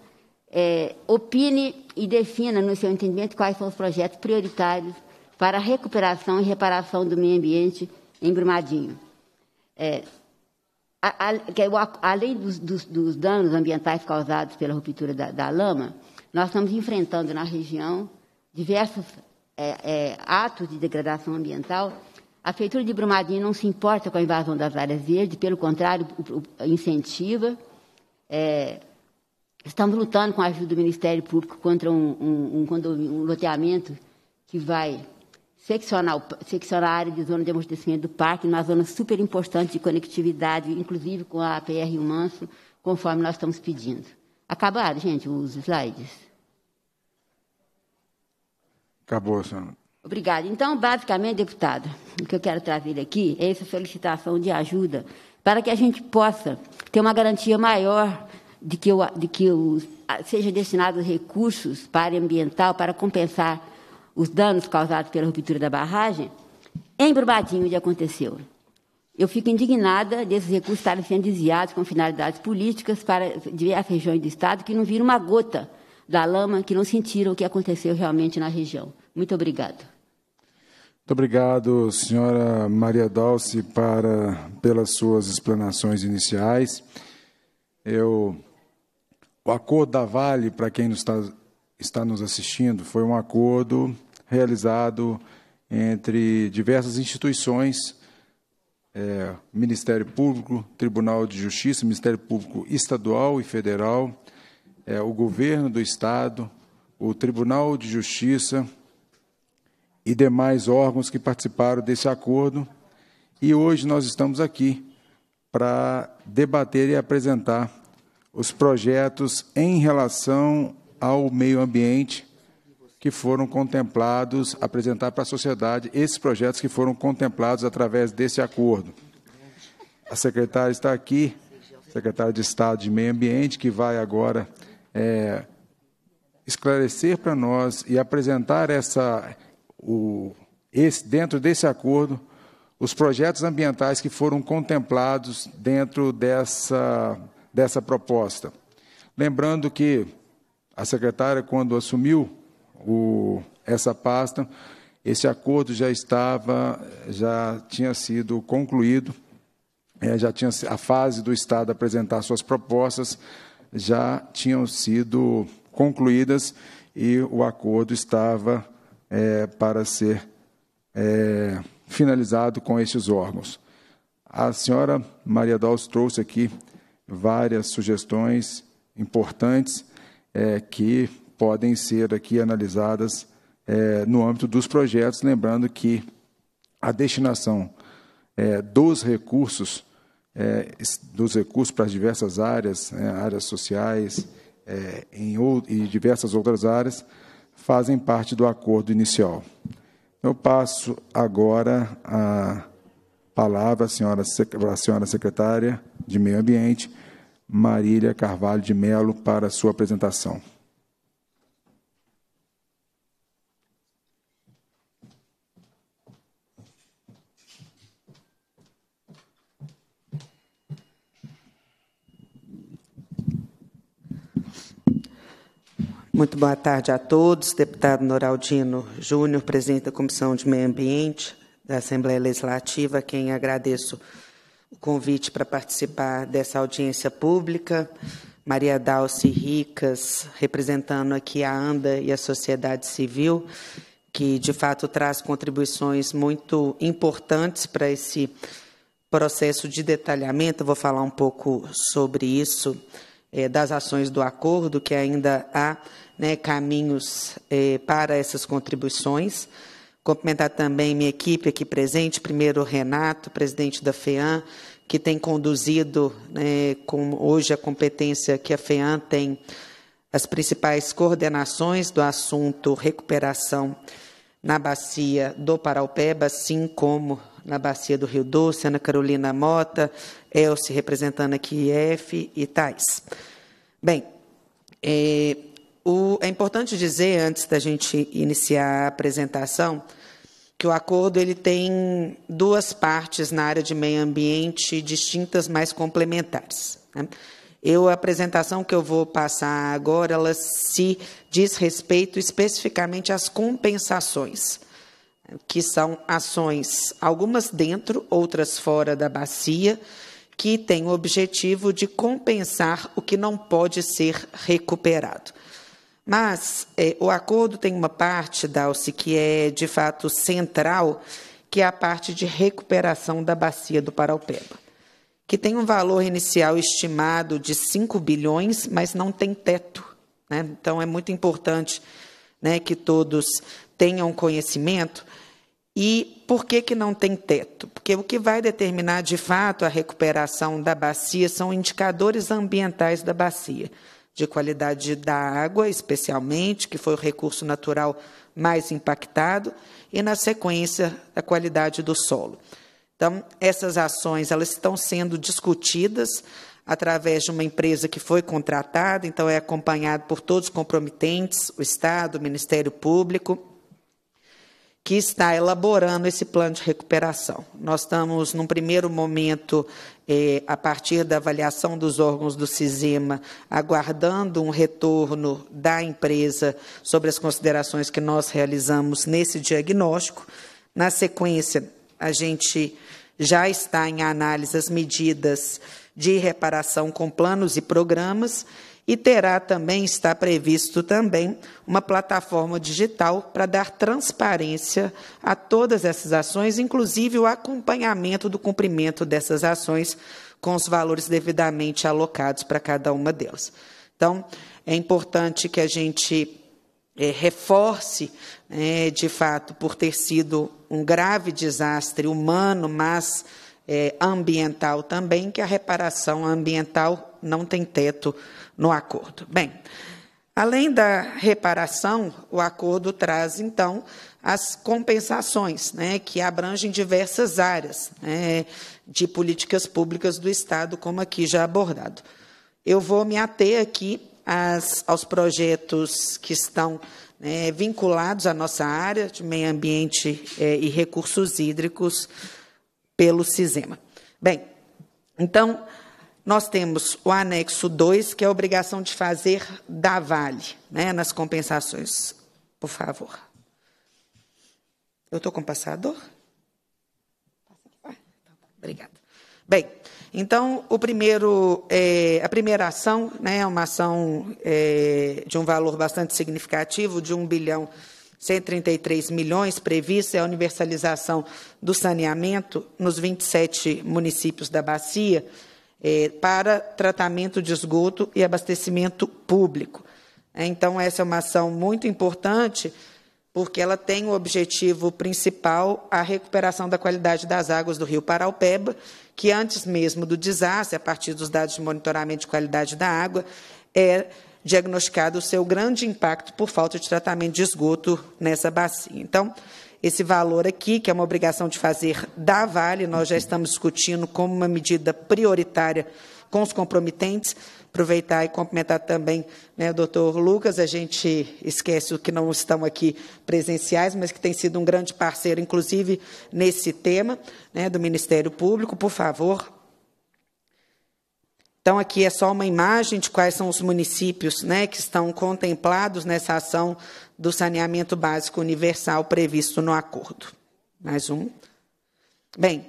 é, opine e defina, no seu entendimento, quais são os projetos prioritários para a recuperação e reparação do meio ambiente em Brumadinho. É, a, a, é além dos, dos, dos, danos ambientais causados pela ruptura da, da, lama, nós estamos enfrentando na região diversos é, é atos de degradação ambiental a feitura de Brumadinho não se importa com a invasão das áreas verdes, pelo contrário, incentiva. É, Estamos lutando com a ajuda do Ministério Público contra um, um, um, um loteamento que vai seccionar, seccionar a área de zona de amortecimento do parque, numa zona super importante de conectividade, inclusive com a PR Manso, conforme nós estamos pedindo. Acabaram, gente, os slides? Acabou, senhora. Obrigada. Então, basicamente, deputada, o que eu quero trazer aqui é essa solicitação de ajuda para que a gente possa ter uma garantia maior de que, eu, de que eu, ah, seja destinados recursos para ambiental para compensar os danos causados pela ruptura da barragem, é em Brumadinho já aconteceu. Eu fico indignada desses recursos estarem sendo desviados com finalidades políticas para diversas regiões do Estado que não viram uma gota da lama, que não sentiram o que aconteceu realmente na região. Muito obrigada. Muito obrigado, senhora Maria Dalce, para, pelas suas explanações iniciais. Eu o acordo da Vale, para quem está, está nos assistindo, foi um acordo realizado entre diversas instituições, é, Ministério Público, Tribunal de Justiça, Ministério Público Estadual e Federal, é, o Governo do Estado, o Tribunal de Justiça e demais órgãos que participaram desse acordo. E hoje nós estamos aqui para debater e apresentar os projetos em relação ao meio ambiente que foram contemplados, apresentar para a sociedade esses projetos que foram contemplados através desse acordo. A secretária está aqui, secretária de Estado de Meio Ambiente, que vai agora é, esclarecer para nós e apresentar essa, o, esse, dentro desse acordo os projetos ambientais que foram contemplados dentro dessa dessa proposta. Lembrando que a secretária, quando assumiu o, essa pasta, esse acordo já estava, já tinha sido concluído, é, já tinha a fase do Estado apresentar suas propostas já tinham sido concluídas e o acordo estava é, para ser é, finalizado com esses órgãos. A senhora Maria Dals trouxe aqui várias sugestões importantes é, que podem ser aqui analisadas é, no âmbito dos projetos, lembrando que a destinação é, dos recursos, é, dos recursos para as diversas áreas, né, áreas sociais é, em, ou, e diversas outras áreas, fazem parte do acordo inicial. Eu passo agora a palavra senhora, a senhora secretária de Meio Ambiente, Marília Carvalho de Melo, para sua apresentação. Muito boa tarde a todos. Deputado Noraldino Júnior, presidente da Comissão de Meio Ambiente, da Assembleia Legislativa, a quem agradeço o convite para participar dessa audiência pública. Maria Dalce Ricas, representando aqui a ANDA e a sociedade civil, que de fato traz contribuições muito importantes para esse processo de detalhamento. vou falar um pouco sobre isso, é, das ações do acordo, que ainda há né, caminhos é, para essas contribuições. Cumprimentar também minha equipe aqui presente, primeiro o Renato, presidente da FEAM, que tem conduzido né, com hoje a competência que a FEAM tem, as principais coordenações do assunto recuperação na bacia do Paraupeba, assim como na bacia do Rio Doce, Ana Carolina Mota, Elce representando aqui IF e Tais. Bem, é, o, é importante dizer, antes da gente iniciar a apresentação, que o acordo ele tem duas partes na área de meio ambiente distintas, mas complementares. Né? Eu, a apresentação que eu vou passar agora, ela se diz respeito especificamente às compensações, que são ações, algumas dentro, outras fora da bacia, que têm o objetivo de compensar o que não pode ser recuperado. Mas é, o acordo tem uma parte, Dalce, que é de fato central, que é a parte de recuperação da bacia do Paraupeba, que tem um valor inicial estimado de 5 bilhões, mas não tem teto. Né? Então é muito importante né, que todos tenham conhecimento. E por que, que não tem teto? Porque o que vai determinar de fato a recuperação da bacia são indicadores ambientais da bacia de qualidade da água, especialmente, que foi o recurso natural mais impactado, e na sequência, da qualidade do solo. Então, essas ações elas estão sendo discutidas através de uma empresa que foi contratada, então é acompanhado por todos os comprometentes, o Estado, o Ministério Público, que está elaborando esse plano de recuperação. Nós estamos, num primeiro momento, eh, a partir da avaliação dos órgãos do CISEMA, aguardando um retorno da empresa sobre as considerações que nós realizamos nesse diagnóstico. Na sequência, a gente já está em análise as medidas de reparação com planos e programas e terá também, está previsto também, uma plataforma digital para dar transparência a todas essas ações, inclusive o acompanhamento do cumprimento dessas ações com os valores devidamente alocados para cada uma delas. Então, é importante que a gente é, reforce, é, de fato, por ter sido um grave desastre humano, mas é, ambiental também, que a reparação ambiental não tem teto no acordo. Bem, além da reparação, o acordo traz, então, as compensações, né, que abrangem diversas áreas né, de políticas públicas do Estado, como aqui já abordado. Eu vou me ater aqui às, aos projetos que estão né, vinculados à nossa área de meio ambiente é, e recursos hídricos pelo CISEMA. Bem, então, nós temos o anexo 2, que é a obrigação de fazer da Vale, né, nas compensações. Por favor. Eu estou com passador? Obrigada. Bem, então, o primeiro, é, a primeira ação né, é uma ação é, de um valor bastante significativo, de 1 bilhão 133 milhões, prevista é a universalização do saneamento nos 27 municípios da Bacia, é, para tratamento de esgoto e abastecimento público. É, então, essa é uma ação muito importante, porque ela tem o objetivo principal a recuperação da qualidade das águas do rio Paraupeba, que antes mesmo do desastre, a partir dos dados de monitoramento de qualidade da água, é diagnosticado o seu grande impacto por falta de tratamento de esgoto nessa bacia. Então, esse valor aqui, que é uma obrigação de fazer da Vale, nós já estamos discutindo como uma medida prioritária com os comprometentes Aproveitar e cumprimentar também né, o doutor Lucas, a gente esquece o que não estão aqui presenciais, mas que tem sido um grande parceiro, inclusive, nesse tema né, do Ministério Público. Por favor, então, aqui é só uma imagem de quais são os municípios né, que estão contemplados nessa ação do saneamento básico universal previsto no acordo. Mais um. Bem,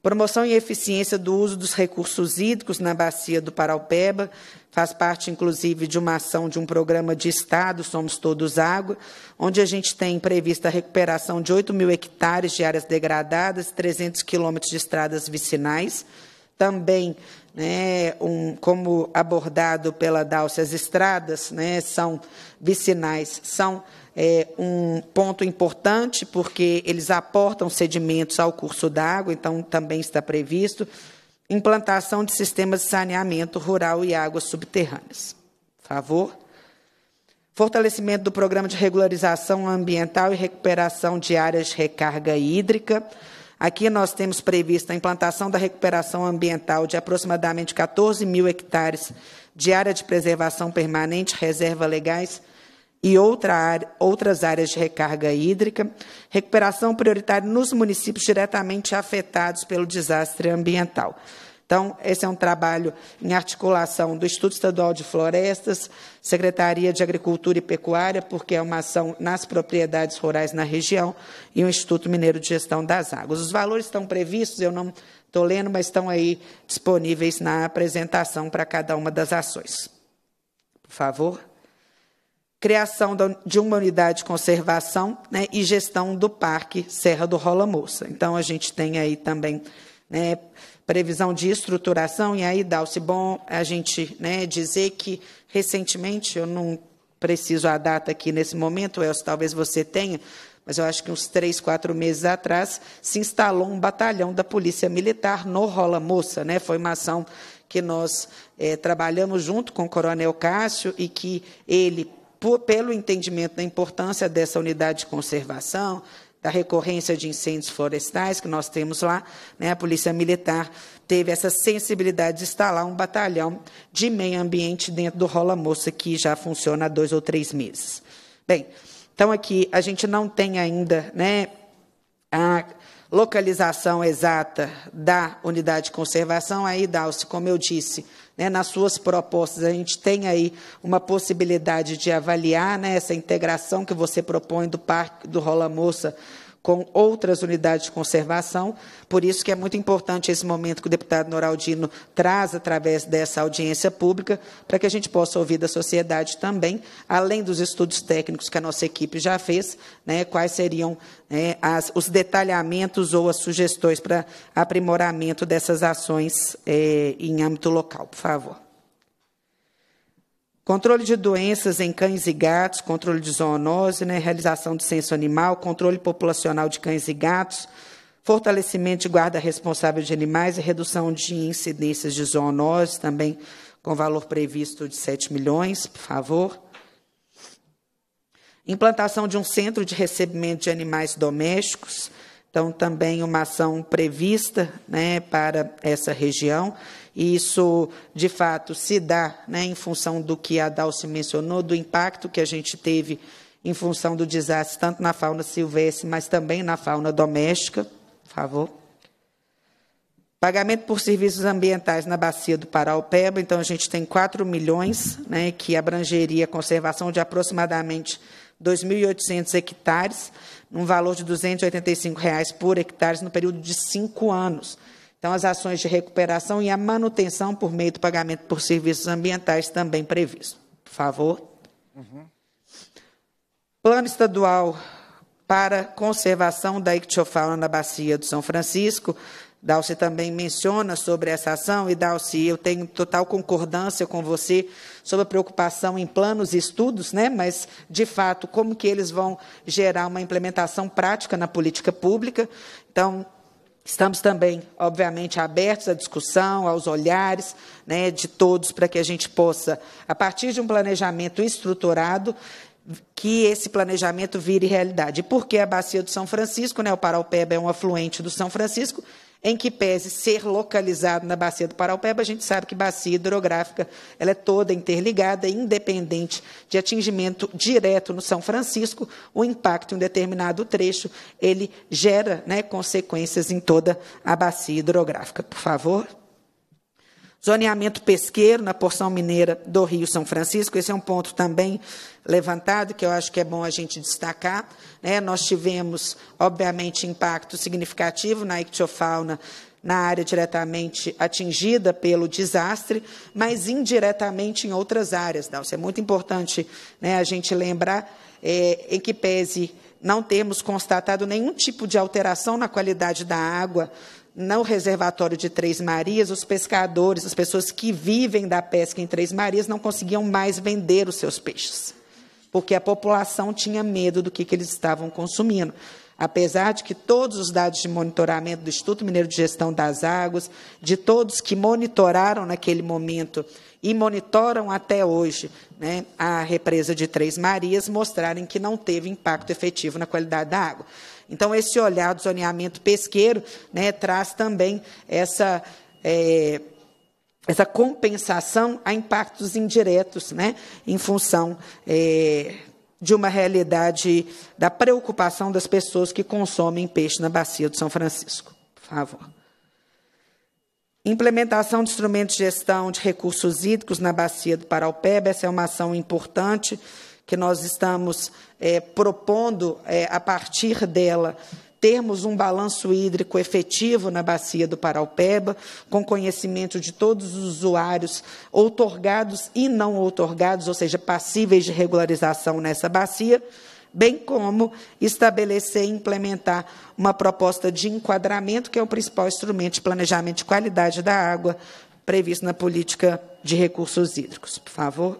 promoção e eficiência do uso dos recursos hídricos na bacia do Paraupeba faz parte, inclusive, de uma ação de um programa de Estado, Somos Todos Água, onde a gente tem prevista a recuperação de 8 mil hectares de áreas degradadas, 300 quilômetros de estradas vicinais, também né, um, como abordado pela Dalce, as estradas né, são vicinais, são é, um ponto importante, porque eles aportam sedimentos ao curso d'água, então também está previsto. Implantação de sistemas de saneamento rural e águas subterrâneas. Por favor. Fortalecimento do programa de regularização ambiental e recuperação de áreas de recarga hídrica Aqui nós temos previsto a implantação da recuperação ambiental de aproximadamente 14 mil hectares de área de preservação permanente, reserva legais e outra área, outras áreas de recarga hídrica, recuperação prioritária nos municípios diretamente afetados pelo desastre ambiental. Então, esse é um trabalho em articulação do Instituto Estadual de Florestas, Secretaria de Agricultura e Pecuária, porque é uma ação nas propriedades rurais na região, e o Instituto Mineiro de Gestão das Águas. Os valores estão previstos, eu não estou lendo, mas estão aí disponíveis na apresentação para cada uma das ações. Por favor. Criação de uma unidade de conservação né, e gestão do Parque Serra do Rola Moça. Então, a gente tem aí também. Né, previsão de estruturação, e aí, dá-se bom a gente né, dizer que recentemente, eu não preciso a data aqui nesse momento, Elcio, talvez você tenha, mas eu acho que uns três, quatro meses atrás, se instalou um batalhão da Polícia Militar no Rola Moça. Né? Foi uma ação que nós é, trabalhamos junto com o Coronel Cássio e que ele, por, pelo entendimento da importância dessa unidade de conservação, da recorrência de incêndios florestais que nós temos lá, né? a Polícia Militar teve essa sensibilidade de instalar um batalhão de meio ambiente dentro do Rola Moça, que já funciona há dois ou três meses. Bem, então aqui a gente não tem ainda né, a localização exata da unidade de conservação, aí dá como eu disse, né, nas suas propostas. A gente tem aí uma possibilidade de avaliar né, essa integração que você propõe do Parque do Rola Moça com outras unidades de conservação. Por isso que é muito importante esse momento que o deputado Noraldino traz através dessa audiência pública, para que a gente possa ouvir da sociedade também, além dos estudos técnicos que a nossa equipe já fez, né, quais seriam né, as, os detalhamentos ou as sugestões para aprimoramento dessas ações eh, em âmbito local. Por favor. Controle de doenças em cães e gatos, controle de zoonose, né, realização de censo animal, controle populacional de cães e gatos, fortalecimento de guarda responsável de animais e redução de incidências de zoonose, também com valor previsto de 7 milhões, por favor. Implantação de um centro de recebimento de animais domésticos, então, também uma ação prevista né, para essa região. E isso, de fato, se dá né, em função do que a Dalce mencionou, do impacto que a gente teve em função do desastre, tanto na fauna silvestre, mas também na fauna doméstica. Por favor. Pagamento por serviços ambientais na bacia do Paraupeba, então a gente tem 4 milhões, né, que abrangeria a conservação de aproximadamente 2.800 hectares num valor de R$ 285 reais por hectare no período de cinco anos. Então, as ações de recuperação e a manutenção por meio do pagamento por serviços ambientais também previsto. Por favor. Uhum. Plano estadual para conservação da ictiofauna na bacia do São Francisco, Dalce também menciona sobre essa ação, e Dalce, eu tenho total concordância com você sobre a preocupação em planos e estudos, né? mas, de fato, como que eles vão gerar uma implementação prática na política pública. Então, Estamos também, obviamente, abertos à discussão, aos olhares né, de todos, para que a gente possa, a partir de um planejamento estruturado, que esse planejamento vire realidade. Porque a bacia do São Francisco, né, o Paraupeba é um afluente do São Francisco, em que pese ser localizado na bacia do Paraupeba, a gente sabe que bacia hidrográfica ela é toda interligada, independente de atingimento direto no São Francisco, o impacto em um determinado trecho, ele gera né, consequências em toda a bacia hidrográfica. Por favor. Zoneamento pesqueiro na porção mineira do Rio São Francisco, esse é um ponto também levantado, que eu acho que é bom a gente destacar. Né? Nós tivemos, obviamente, impacto significativo na ictiofauna na área diretamente atingida pelo desastre, mas indiretamente em outras áreas. isso é muito importante né, a gente lembrar é, em que pese não termos constatado nenhum tipo de alteração na qualidade da água no reservatório de Três Marias, os pescadores, as pessoas que vivem da pesca em Três Marias, não conseguiam mais vender os seus peixes, porque a população tinha medo do que, que eles estavam consumindo. Apesar de que todos os dados de monitoramento do Instituto Mineiro de Gestão das Águas, de todos que monitoraram naquele momento e monitoram até hoje né, a represa de Três Marias, mostrarem que não teve impacto efetivo na qualidade da água. Então, esse olhar do zoneamento pesqueiro né, traz também essa. É, essa compensação a impactos indiretos, né, em função é, de uma realidade da preocupação das pessoas que consomem peixe na bacia do São Francisco. Por favor. Implementação de instrumentos de gestão de recursos hídricos na bacia do Paraupeba, essa é uma ação importante que nós estamos é, propondo é, a partir dela termos um balanço hídrico efetivo na bacia do Paraupeba, com conhecimento de todos os usuários outorgados e não outorgados, ou seja, passíveis de regularização nessa bacia, bem como estabelecer e implementar uma proposta de enquadramento, que é o principal instrumento de planejamento de qualidade da água previsto na política de recursos hídricos. Por favor.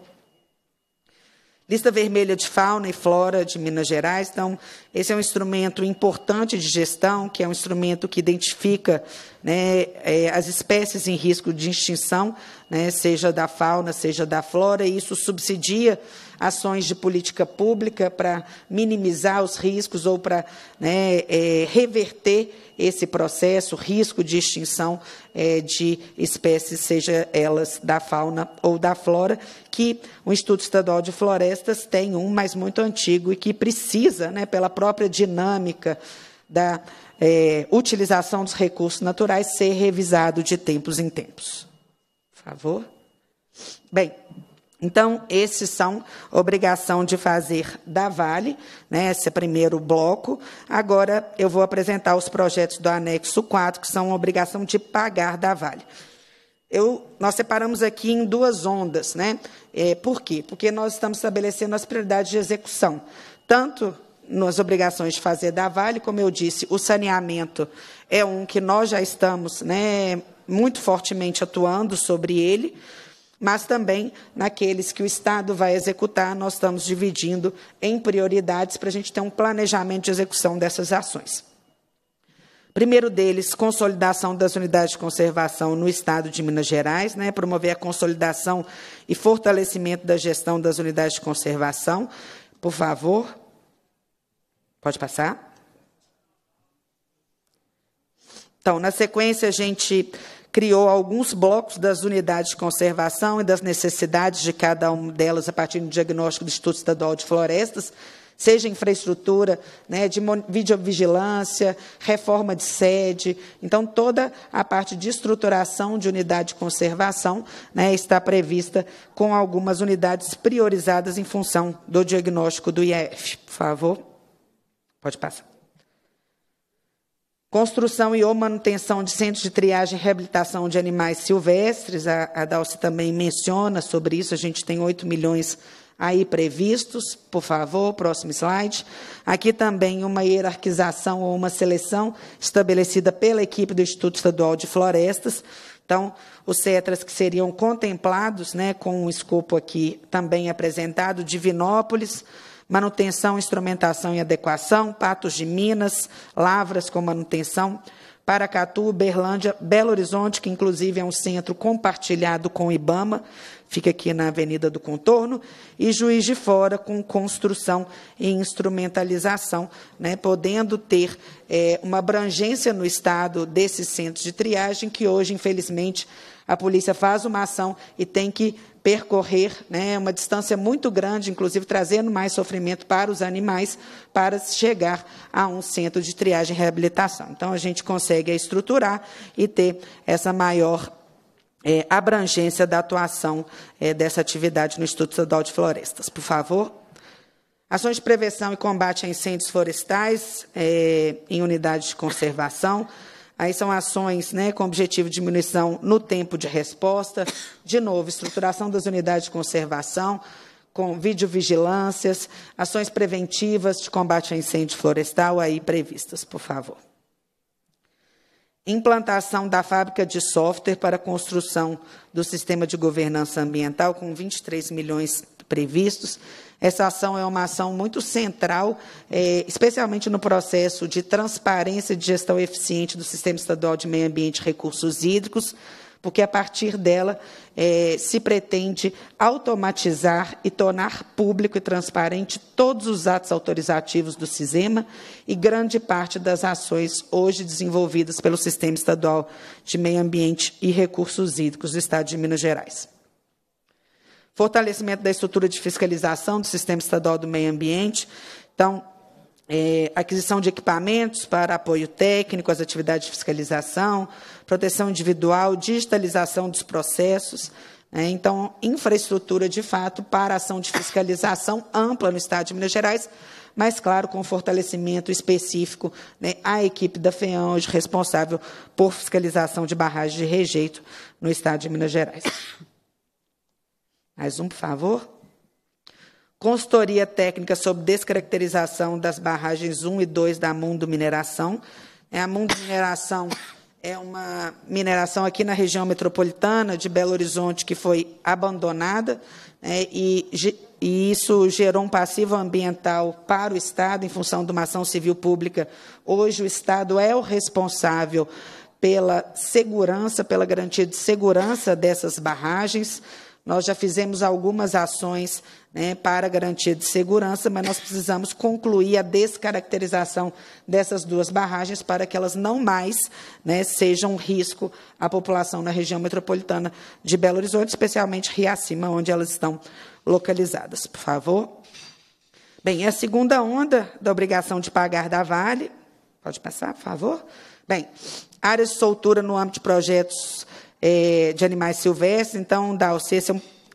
Lista Vermelha de Fauna e Flora de Minas Gerais. Então, esse é um instrumento importante de gestão, que é um instrumento que identifica né, é, as espécies em risco de extinção, né, seja da fauna, seja da flora, e isso subsidia ações de política pública para minimizar os riscos ou para né, é, reverter esse processo, risco de extinção é, de espécies, seja elas da fauna ou da flora, que o Instituto Estadual de Florestas tem um, mas muito antigo, e que precisa, né, pela própria dinâmica da é, utilização dos recursos naturais, ser revisado de tempos em tempos. Por favor. Bem, então, esses são obrigação de fazer da Vale, né, esse é o primeiro bloco. Agora, eu vou apresentar os projetos do anexo 4, que são obrigação de pagar da Vale. Eu, nós separamos aqui em duas ondas. Né? É, por quê? Porque nós estamos estabelecendo as prioridades de execução, tanto nas obrigações de fazer da Vale, como eu disse, o saneamento é um que nós já estamos né, muito fortemente atuando sobre ele mas também naqueles que o Estado vai executar, nós estamos dividindo em prioridades para a gente ter um planejamento de execução dessas ações. Primeiro deles, consolidação das unidades de conservação no Estado de Minas Gerais, né, promover a consolidação e fortalecimento da gestão das unidades de conservação. Por favor, pode passar. Então, na sequência, a gente criou alguns blocos das unidades de conservação e das necessidades de cada uma delas a partir do diagnóstico do Instituto Estadual de Florestas, seja infraestrutura, né, de videovigilância, reforma de sede. Então, toda a parte de estruturação de unidade de conservação né, está prevista com algumas unidades priorizadas em função do diagnóstico do IEF. Por favor, pode passar. Construção e ou manutenção de centros de triagem e reabilitação de animais silvestres, a, a Dalce também menciona sobre isso, a gente tem 8 milhões aí previstos, por favor, próximo slide. Aqui também uma hierarquização ou uma seleção estabelecida pela equipe do Instituto Estadual de Florestas. Então, os CETRAS que seriam contemplados, né, com o um escopo aqui também apresentado, Divinópolis, manutenção, instrumentação e adequação, Patos de Minas, Lavras com manutenção, Paracatu, Berlândia, Belo Horizonte, que inclusive é um centro compartilhado com o Ibama, fica aqui na Avenida do Contorno, e Juiz de Fora, com construção e instrumentalização, né, podendo ter é, uma abrangência no estado desses centros de triagem, que hoje, infelizmente, a polícia faz uma ação e tem que percorrer, né, uma distância muito grande, inclusive trazendo mais sofrimento para os animais, para chegar a um centro de triagem e reabilitação. Então, a gente consegue estruturar e ter essa maior é, abrangência da atuação é, dessa atividade no Instituto Estadual de Florestas. Por favor. Ações de prevenção e combate a incêndios florestais é, em unidades de conservação. Aí são ações né, com objetivo de diminuição no tempo de resposta, de novo, estruturação das unidades de conservação, com videovigilâncias, ações preventivas de combate a incêndio florestal aí previstas, por favor. Implantação da fábrica de software para construção do sistema de governança ambiental com 23 milhões de previstos. Essa ação é uma ação muito central, é, especialmente no processo de transparência e de gestão eficiente do Sistema Estadual de Meio Ambiente e Recursos Hídricos, porque a partir dela é, se pretende automatizar e tornar público e transparente todos os atos autorizativos do SISEMA e grande parte das ações hoje desenvolvidas pelo Sistema Estadual de Meio Ambiente e Recursos Hídricos do Estado de Minas Gerais fortalecimento da estrutura de fiscalização do Sistema Estadual do Meio Ambiente. Então, é, aquisição de equipamentos para apoio técnico às atividades de fiscalização, proteção individual, digitalização dos processos. Né? Então, infraestrutura, de fato, para ação de fiscalização ampla no Estado de Minas Gerais, mas, claro, com fortalecimento específico né, à equipe da FEANJ, responsável por fiscalização de barragens de rejeito no Estado de Minas Gerais. Mais um, por favor. Consultoria técnica sobre descaracterização das barragens 1 e 2 da Mundo Mineração. É, a Mundo Mineração é uma mineração aqui na região metropolitana de Belo Horizonte que foi abandonada né, e, e, isso gerou um passivo ambiental para o Estado em função de uma ação civil pública. Hoje o Estado é o responsável pela segurança, pela garantia de segurança dessas barragens. Nós já fizemos algumas ações né, para garantia de segurança, mas nós precisamos concluir a descaracterização dessas duas barragens para que elas não mais né, sejam um risco à população na região metropolitana de Belo Horizonte, especialmente Riacima, onde elas estão localizadas. Por favor. Bem, a segunda onda da obrigação de pagar da Vale. Pode passar, por favor? Bem, áreas de soltura no âmbito de projetos é, de animais silvestres. Então, da OC,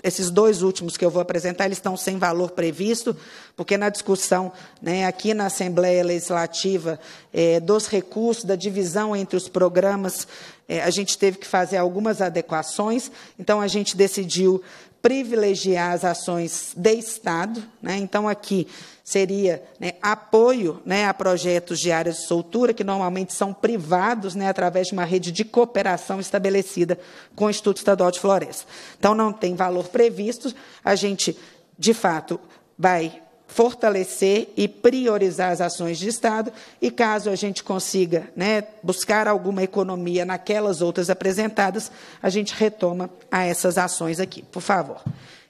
esses dois últimos que eu vou apresentar, eles estão sem valor previsto, porque na discussão né, aqui na Assembleia Legislativa é, dos recursos, da divisão entre os programas, é, a gente teve que fazer algumas adequações, então a gente decidiu privilegiar as ações de Estado. Né? Então, aqui, seria né, apoio né, a projetos de áreas de soltura, que normalmente são privados, né, através de uma rede de cooperação estabelecida com o Instituto Estadual de Floresta. Então, não tem valor previsto, a gente, de fato, vai fortalecer e priorizar as ações de Estado, e caso a gente consiga né, buscar alguma economia naquelas outras apresentadas, a gente retoma a essas ações aqui. Por favor.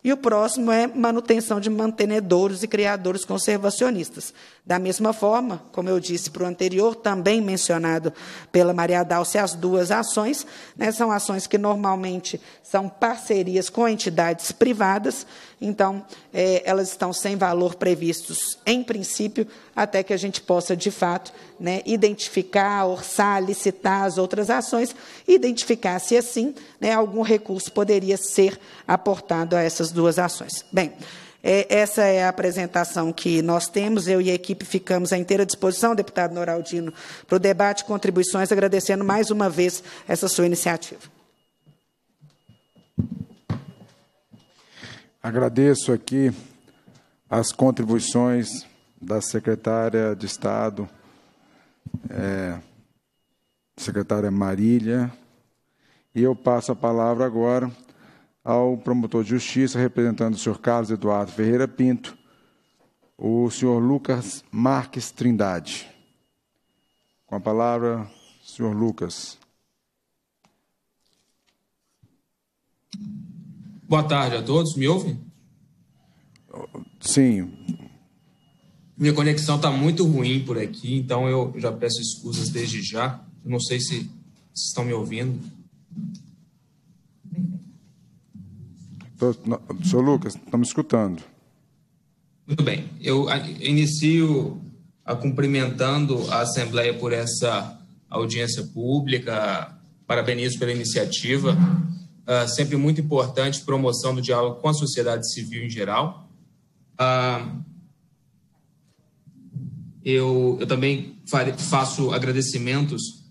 E o próximo é manutenção de mantenedores e criadores conservacionistas. Da mesma forma, como eu disse para o anterior, também mencionado pela Maria Dalce, as duas ações né, são ações que normalmente são parcerias com entidades privadas então, é, elas estão sem valor previstos em princípio, até que a gente possa, de fato, né, identificar, orçar, licitar as outras ações, identificar se assim né, algum recurso poderia ser aportado a essas duas ações. Bem, é, essa é a apresentação que nós temos. Eu e a equipe ficamos à inteira disposição, deputado Noraldino, para o debate, contribuições, agradecendo mais uma vez essa sua iniciativa. Agradeço aqui as contribuições da secretária de Estado, é, secretária Marília, e eu passo a palavra agora ao promotor de justiça, representando o senhor Carlos Eduardo Ferreira Pinto, o senhor Lucas Marques Trindade. Com a palavra, senhor Lucas. Boa tarde a todos, me ouvem? Sim. Minha conexão está muito ruim por aqui, então eu já peço escusas desde já. Eu não sei se vocês estão me ouvindo. Tô, Lucas, tá estamos escutando. Muito bem. Eu inicio a cumprimentando a Assembleia por essa audiência pública, parabenizo pela iniciativa uh, sempre muito importante, promoção do diálogo com a sociedade civil em geral. Uh, eu, eu também faço agradecimentos uh,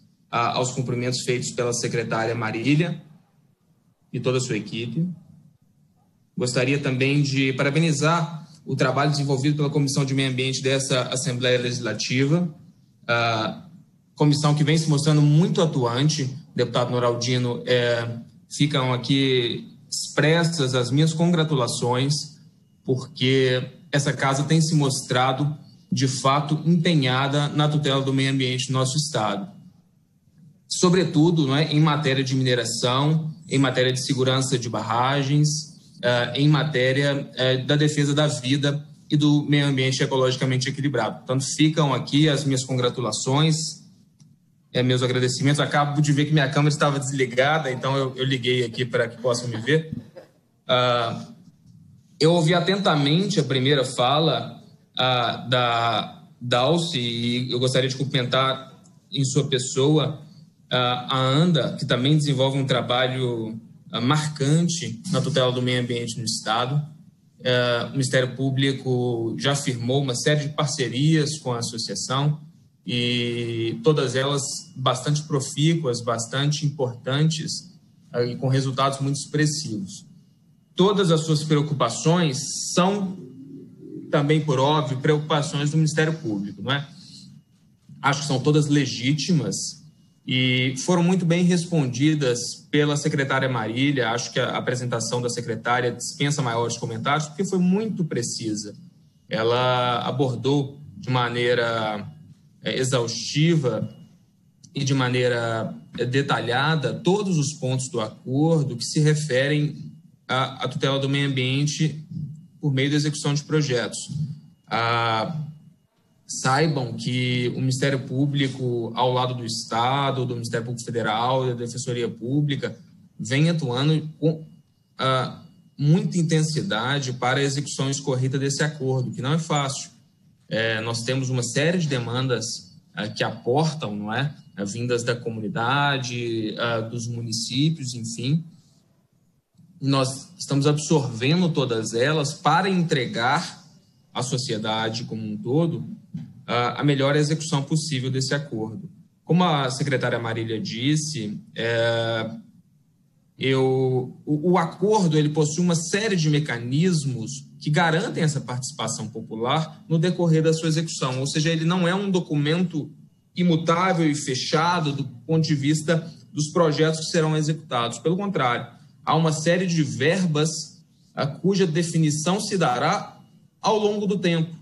aos cumprimentos feitos pela secretária Marília e toda a sua equipe. Gostaria também de parabenizar o trabalho desenvolvido pela Comissão de Meio Ambiente dessa Assembleia Legislativa, comissão que vem se mostrando muito atuante. O deputado Noraldino é ficam aqui expressas as minhas congratulações, porque essa casa tem se mostrado de fato empenhada na tutela do meio ambiente do nosso estado. Sobretudo é, em matéria de mineração, em matéria de segurança de barragens, eh, em matéria eh, da defesa da vida e do meio ambiente ecologicamente equilibrado. Então, ficam aqui as minhas congratulações é, meus agradecimentos. Acabo de ver que minha câmera estava desligada, então eu, eu liguei aqui para que possam me ver. Uh, eu ouvi atentamente a primeira fala uh, da Dalce e eu gostaria de cumprimentar em sua pessoa uh, a ANDA, que também desenvolve um trabalho marcante na tutela do meio ambiente no Estado. o Ministério Público já firmou uma série de parcerias com a associação e todas elas bastante profícuas, bastante importantes eh, e com resultados muito expressivos. Todas as suas preocupações são também por óbvio preocupações do Ministério Público, não é? Acho que são todas legítimas e foram muito bem respondidas pela secretária Marília. Acho que a apresentação da secretária dispensa maiores comentários porque foi muito precisa. Ela abordou de maneira é, exaustiva e de maneira é, detalhada todos os pontos do acordo que se referem à, à tutela do meio ambiente por meio da execução de projetos. Ah, saibam que o Ministério Público, ao lado do Estado, do Ministério Público Federal, da Defensoria Pública, vem atuando com ah, muita intensidade para a execução escorrida desse acordo, que não é fácil. É, nós temos uma série de demandas é, que aportam, não é? é vindas da comunidade, é, dos municípios, enfim. Nós estamos absorvendo todas elas para entregar à sociedade como um todo é, a melhor execução possível desse acordo. Como a secretária Marília disse, é, eu, o, o, acordo ele possui uma série de mecanismos que garantem essa participação popular no decorrer da sua execução. Ou seja, ele não é um documento imutável e fechado do ponto de vista dos projetos que serão executados. Pelo contrário, há uma série de verbas a cuja definição se dará ao longo do tempo.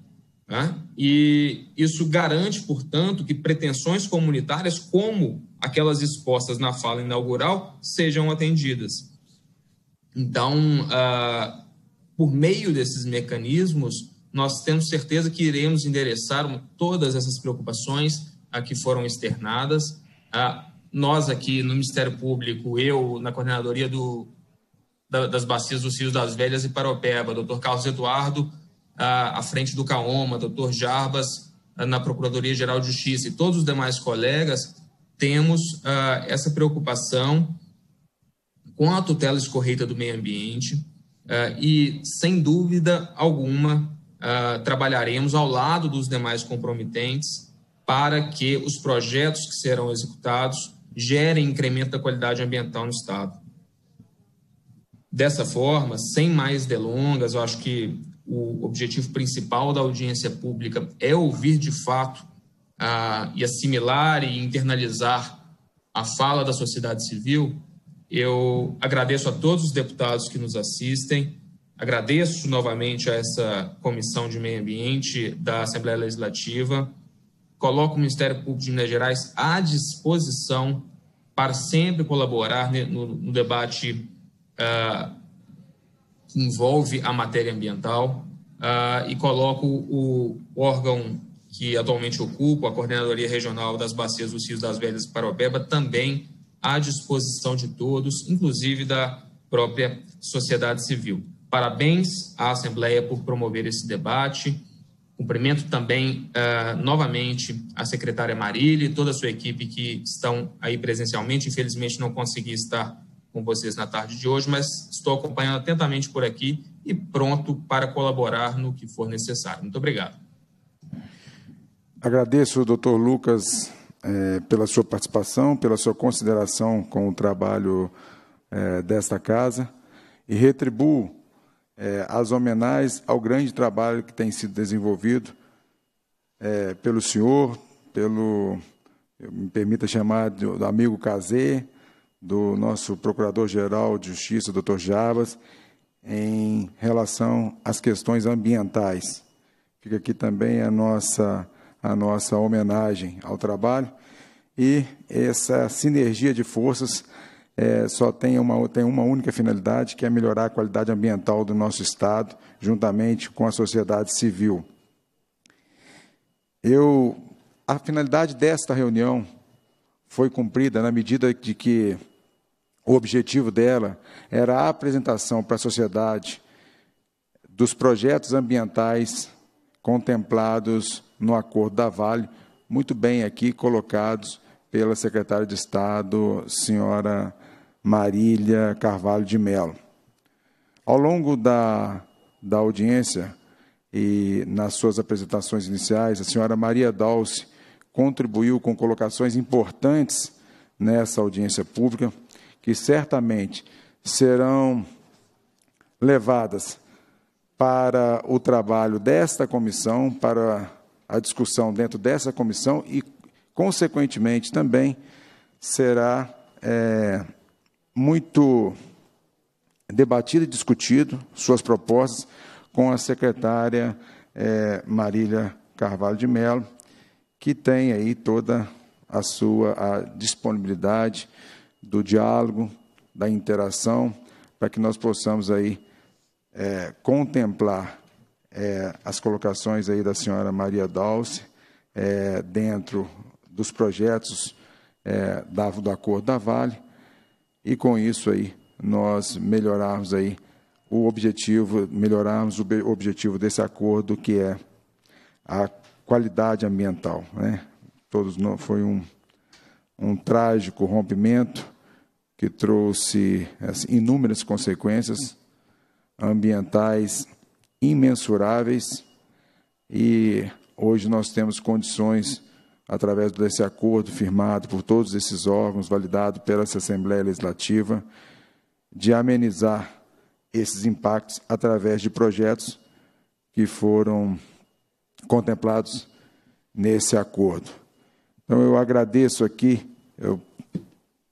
Né? E isso garante, portanto, que pretensões comunitárias, como aquelas expostas na fala inaugural, sejam atendidas. Então, uh, por meio desses mecanismos, nós temos certeza que iremos endereçar todas essas preocupações a que foram externadas. nós aqui no Ministério Público, eu na coordenadoria do, das bacias dos rios das Velhas e Paropeba, doutor Carlos Eduardo à frente do CAOMA, doutor Jarbas na Procuradoria-Geral de Justiça e todos os demais colegas, temos essa preocupação com a tutela escorreita do meio ambiente, ah, e, sem dúvida alguma, ah, trabalharemos ao lado dos demais comprometentes para que os projetos que serão executados gerem incremento da qualidade ambiental no Estado. Dessa forma, sem mais delongas, eu acho que o objetivo principal da audiência pública é ouvir de fato ah, e assimilar e internalizar a fala da sociedade civil. Eu agradeço a todos os deputados que nos assistem, agradeço novamente a essa Comissão de Meio Ambiente da Assembleia Legislativa, coloco o Ministério Público de Minas Gerais à disposição para sempre colaborar no, no debate uh, que envolve a matéria ambiental uh, e coloco o órgão que atualmente ocupo, a Coordenadoria Regional das Bacias dos Rios das Velhas e Parobeba, também à disposição de todos, inclusive da própria sociedade civil. Parabéns à Assembleia por promover esse debate. Cumprimento também uh, novamente a secretária Marília e toda a sua equipe que estão aí presencialmente. Infelizmente não consegui estar com vocês na tarde de hoje, mas estou acompanhando atentamente por aqui e pronto para colaborar no que for necessário. Muito obrigado. Agradeço, doutor Lucas é, pela sua participação, pela sua consideração com o trabalho é, desta casa e retribuo é, as homenagens ao grande trabalho que tem sido desenvolvido é, pelo senhor, pelo, me permita chamar, do, do amigo Casê, do nosso Procurador-Geral de Justiça, doutor Javas, em relação às questões ambientais. Fica aqui também a nossa a nossa homenagem ao trabalho. E essa sinergia de forças é, só tem uma, tem uma única finalidade, que é melhorar a qualidade ambiental do nosso Estado, juntamente com a sociedade civil. Eu, a finalidade desta reunião foi cumprida na medida de que o objetivo dela era a apresentação para a sociedade dos projetos ambientais contemplados no acordo da Vale, muito bem aqui colocados pela secretária de Estado, senhora Marília Carvalho de Mello. Ao longo da, da audiência e nas suas apresentações iniciais, a senhora Maria Dalce contribuiu com colocações importantes nessa audiência pública, que certamente serão levadas para o trabalho desta comissão, para a discussão dentro dessa comissão e, consequentemente, também será é, muito debatido e discutido suas propostas com a secretária é, Marília Carvalho de Mello, que tem aí toda a sua a disponibilidade do diálogo, da interação, para que nós possamos aí é, contemplar é, as colocações aí da senhora Maria Dalce é, dentro dos projetos é, da, do acordo da Vale e com isso aí nós melhorarmos aí o objetivo, melhorarmos o objetivo desse acordo que é a qualidade ambiental. Né? Todos foi um, um trágico rompimento que trouxe assim, inúmeras consequências ambientais imensuráveis e hoje nós temos condições, através desse acordo firmado por todos esses órgãos, validado pela Assembleia Legislativa, de amenizar esses impactos através de projetos que foram contemplados nesse acordo. Então, eu agradeço aqui eu,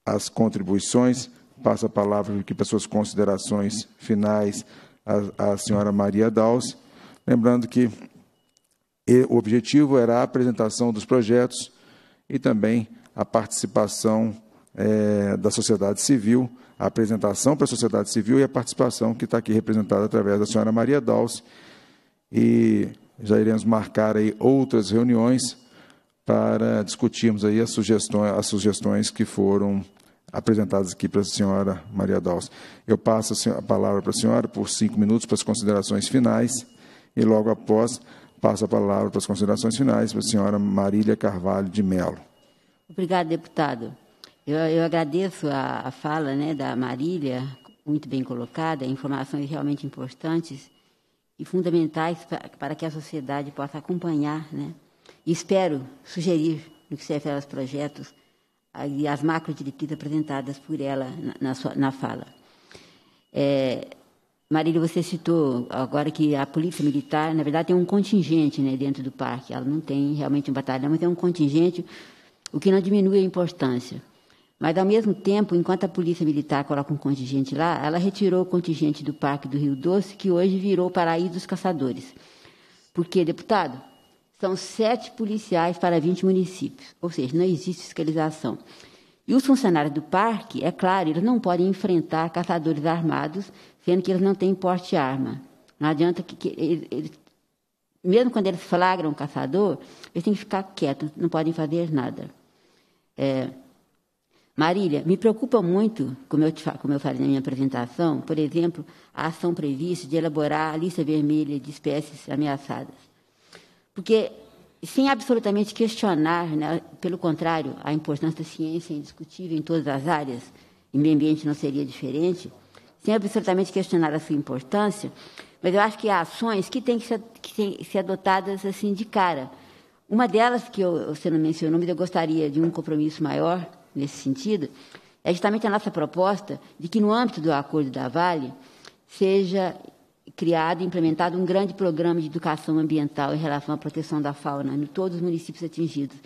as contribuições, passo a palavra aqui para suas considerações finais a, a senhora Maria Dals, lembrando que o objetivo era a apresentação dos projetos e também a participação é, da sociedade civil, a apresentação para a sociedade civil e a participação que está aqui representada através da senhora Maria Dals. E já iremos marcar aí outras reuniões para discutirmos aí as sugestões, as sugestões que foram apresentadas aqui para a senhora Maria Dawson. Eu passo a palavra para a senhora por cinco minutos para as considerações finais e logo após passo a palavra para as considerações finais para a senhora Marília Carvalho de Mello. Obrigada, deputado. Eu, eu agradeço a, a, fala né, da Marília, muito bem colocada, informações realmente importantes e fundamentais para, para que a sociedade possa acompanhar. Né? E espero sugerir, no que se refere aos projetos, e as macros apresentadas por ela na, sua, na fala. É, Marília, você citou agora que a polícia militar, na verdade, tem um contingente né, dentro do parque. Ela não tem realmente um batalhão, mas tem um contingente, o que não diminui a importância. Mas, ao mesmo tempo, enquanto a polícia militar coloca um contingente lá, ela retirou o contingente do Parque do Rio Doce, que hoje virou o paraíso dos caçadores. Porque, deputado, são sete policiais para 20 municípios, ou seja, não existe fiscalização. E os funcionários do parque, é claro, eles não podem enfrentar caçadores armados, sendo que eles não têm porte de arma. Não adianta que, que eles, mesmo quando eles flagram o caçador, eles têm que ficar quietos, não podem fazer nada. É, Marília, me preocupa muito, como eu, te, como eu falei na minha apresentação, por exemplo, a ação prevista de elaborar a lista vermelha de espécies ameaçadas. Porque, sem absolutamente questionar, né, pelo contrário, a importância da ciência é indiscutível em todas as áreas, em meio ambiente não seria diferente, sem absolutamente questionar a sua importância, mas eu acho que há ações que têm que ser, que têm que ser adotadas assim de cara. Uma delas, que eu, você não mencionou, mas eu gostaria de um compromisso maior nesse sentido, é justamente a nossa proposta de que, no âmbito do acordo da Vale, seja criado e implementado um grande programa de educação ambiental em relação à proteção da fauna em todos os municípios atingidos.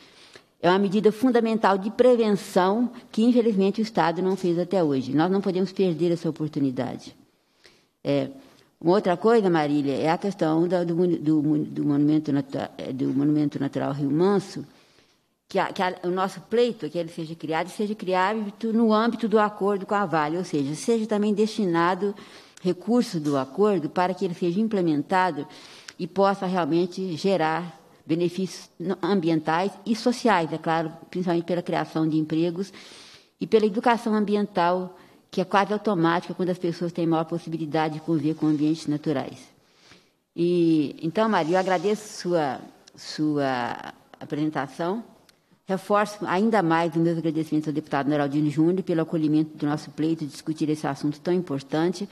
É uma medida fundamental de prevenção que, infelizmente, o Estado não fez até hoje. Nós não podemos perder essa oportunidade. É, uma outra coisa, Marília, é a questão do, do, do, monumento é, do, monumento natural Rio Manso, que, a, que a, o nosso pleito é que ele seja criado e seja criado no âmbito do acordo com a Vale, ou seja, seja também destinado recurso do acordo para que ele seja implementado e possa realmente gerar benefícios ambientais e sociais, é claro, principalmente pela criação de empregos e pela educação ambiental, que é quase automática quando as pessoas têm maior possibilidade de conviver com ambientes naturais. E então, Maria, eu agradeço sua sua apresentação. Reforço ainda mais os meus agradecimentos ao deputado Noraldino Júnior pelo acolhimento do nosso pleito de discutir esse assunto tão importante.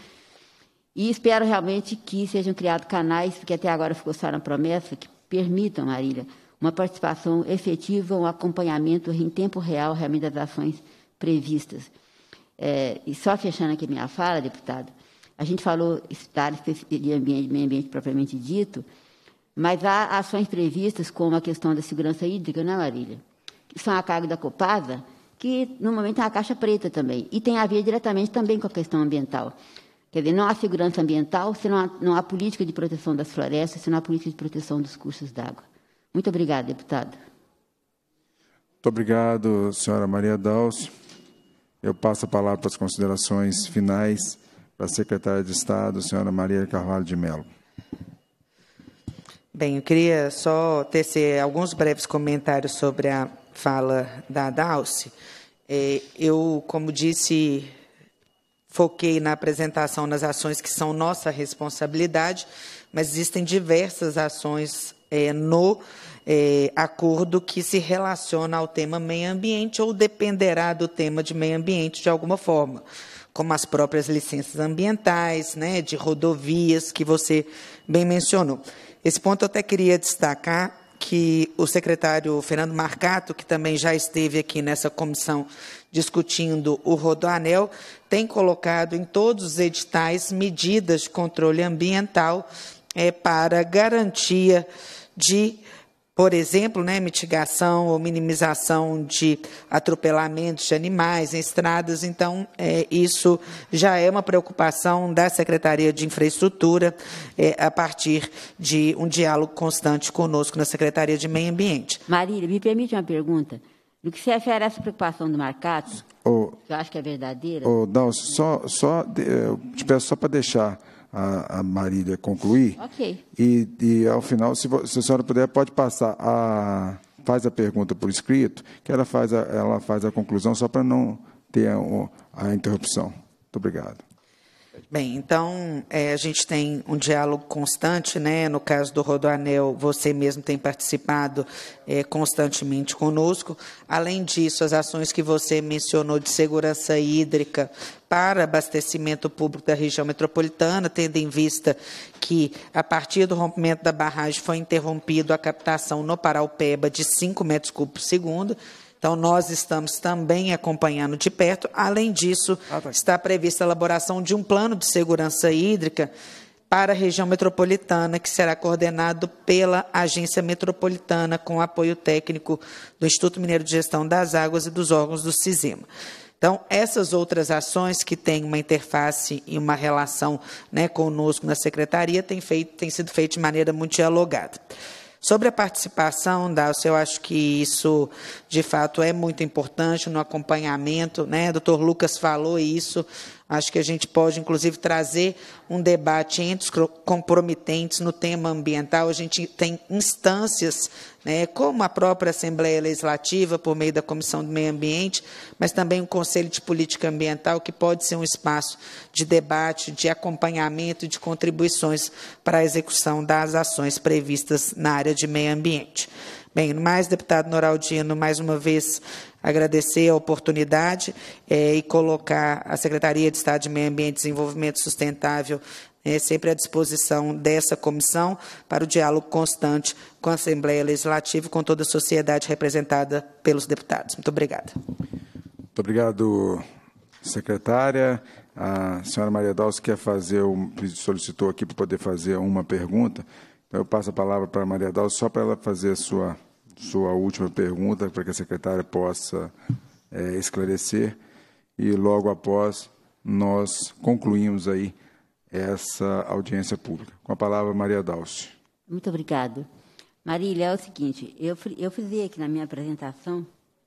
E espero realmente que sejam criados canais, porque até agora ficou só na promessa, que permitam, Marília, uma participação efetiva, um acompanhamento em tempo real realmente das ações previstas. É, e só fechando aqui minha fala, deputado, a gente falou estar de ambiente, meio ambiente propriamente dito, mas há ações previstas como a questão da segurança hídrica, não é, Marília? Que são a carga da Copasa, que no momento é a caixa preta também, e tem a ver diretamente também com a questão ambiental. Quer dizer, não há segurança ambiental se não há, não há política de proteção das florestas, se não há política de proteção dos cursos d'água. Muito obrigada, deputado. Muito obrigado, senhora Maria Dals. Eu passo a palavra para as considerações finais para a secretária de Estado, senhora Maria Carvalho de Mello. Bem, eu queria só tecer alguns breves comentários sobre a fala da Dalce. É, eu, como disse Foquei na apresentação nas ações que são nossa responsabilidade, mas existem diversas ações é, no é, acordo que se relaciona ao tema meio ambiente ou dependerá do tema de meio ambiente de alguma forma, como as próprias licenças ambientais, né, de rodovias que você bem mencionou. Esse ponto eu até queria destacar que o secretário Fernando Marcato, que também já esteve aqui nessa comissão discutindo o Rodoanel, tem colocado em todos os editais medidas de controle ambiental é, para garantia de por exemplo, né, mitigação ou minimização de atropelamentos de animais em estradas. Então, é, isso já é uma preocupação da Secretaria de Infraestrutura, é, a partir de um diálogo constante conosco na Secretaria de Meio Ambiente. Marília, me permite uma pergunta? No que se refere a essa preocupação do Marcato, oh, que eu acho que é verdadeira. Oh, não, só, só, eh, eu te peço só para deixar a, a Marília concluir. Ok. E, e ao final, se, se a senhora puder, pode passar a faz a pergunta por escrito, que ela faz a, ela faz a conclusão só para não ter a, a interrupção. Muito obrigado. Bem, então é, a gente tem um diálogo constante, né? No caso do Rodoanel, você mesmo tem participado é, constantemente conosco. Além disso, as ações que você mencionou de segurança hídrica para abastecimento público da região metropolitana, tendo em vista que, a partir do rompimento da barragem, foi interrompido a captação no Paraupeba de 5 metros cúbicos por segundo, então, nós estamos também acompanhando de perto. Além disso, ah, tá. está prevista a elaboração de um plano de segurança hídrica para a região metropolitana, que será coordenado pela Agência Metropolitana, com apoio técnico do Instituto Mineiro de Gestão das Águas e dos órgãos do Cisema. Então, essas outras ações que têm uma interface e uma relação né, conosco na Secretaria têm, feito, têm sido feitas de maneira muito dialogada. Sobre a participação, Dalcio, eu acho que isso, de fato, é muito importante no acompanhamento. Né? O doutor Lucas falou isso Acho que a gente pode, inclusive, trazer um debate entre os comprometentes no tema ambiental. A gente tem instâncias, né, como a própria Assembleia Legislativa, por meio da Comissão do Meio Ambiente, mas também o Conselho de Política Ambiental, que pode ser um espaço de debate, de acompanhamento, de contribuições para a execução das ações previstas na área de meio ambiente. Bem, mais deputado Noraldino, mais uma vez agradecer a oportunidade é, e colocar a Secretaria de Estado de Meio Ambiente e Desenvolvimento Sustentável é, sempre à disposição dessa comissão para o diálogo constante com a Assembleia Legislativa e com toda a sociedade representada pelos deputados. Muito obrigada. Muito obrigado, secretária. A senhora Maria Dals quer fazer, um, solicitou aqui para poder fazer uma pergunta eu passo a palavra para a Maria Dal, só para ela fazer a sua, sua última pergunta, para que a secretária possa é, esclarecer. E logo após, nós concluímos aí essa audiência pública. Com a palavra, Maria Dalci. Muito obrigada. Marília, é o seguinte, eu, eu frisei aqui na minha apresentação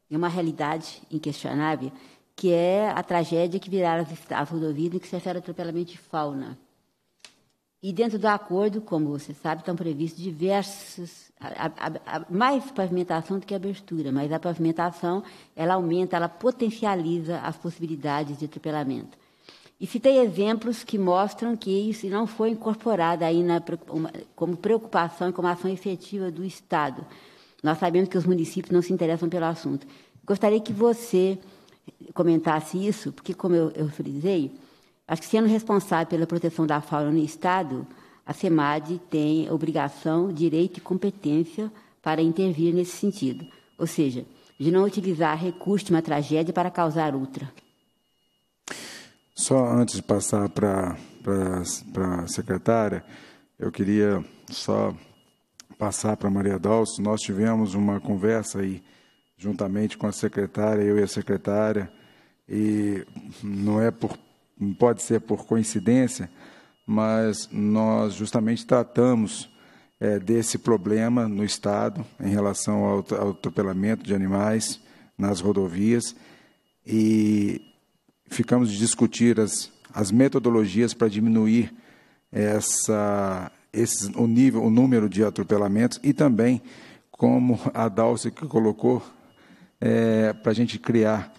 uma realidade inquestionável, que é a tragédia que viraram as, as rodovias no que se refere a atropelamento de fauna. E dentro do acordo, como você sabe, estão previstos diversos, a, a, a, mais pavimentação do que abertura, mas a pavimentação ela aumenta, ela potencializa as possibilidades de atropelamento. E citei exemplos que mostram que isso não foi incorporado aí na, como preocupação e como ação efetiva do Estado. Nós sabemos que os municípios não se interessam pelo assunto. Gostaria que você comentasse isso, porque, como eu, eu frisei, Acho que sendo responsável pela proteção da fauna no Estado, a SEMAD tem obrigação, direito e competência para intervir nesse sentido, ou seja, de não utilizar recurso de uma tragédia para causar outra. Só antes de passar para a secretária, eu queria só passar para Maria Dalso. Nós tivemos uma conversa aí, juntamente com a secretária, eu e a secretária, e não é por pode ser por coincidência, mas nós justamente tratamos é, desse problema no Estado em relação ao, atropelamento de animais nas rodovias e ficamos de discutir as, as metodologias para diminuir essa, o nível, o número de atropelamentos e também, como a Dalce que colocou, é, para a gente criar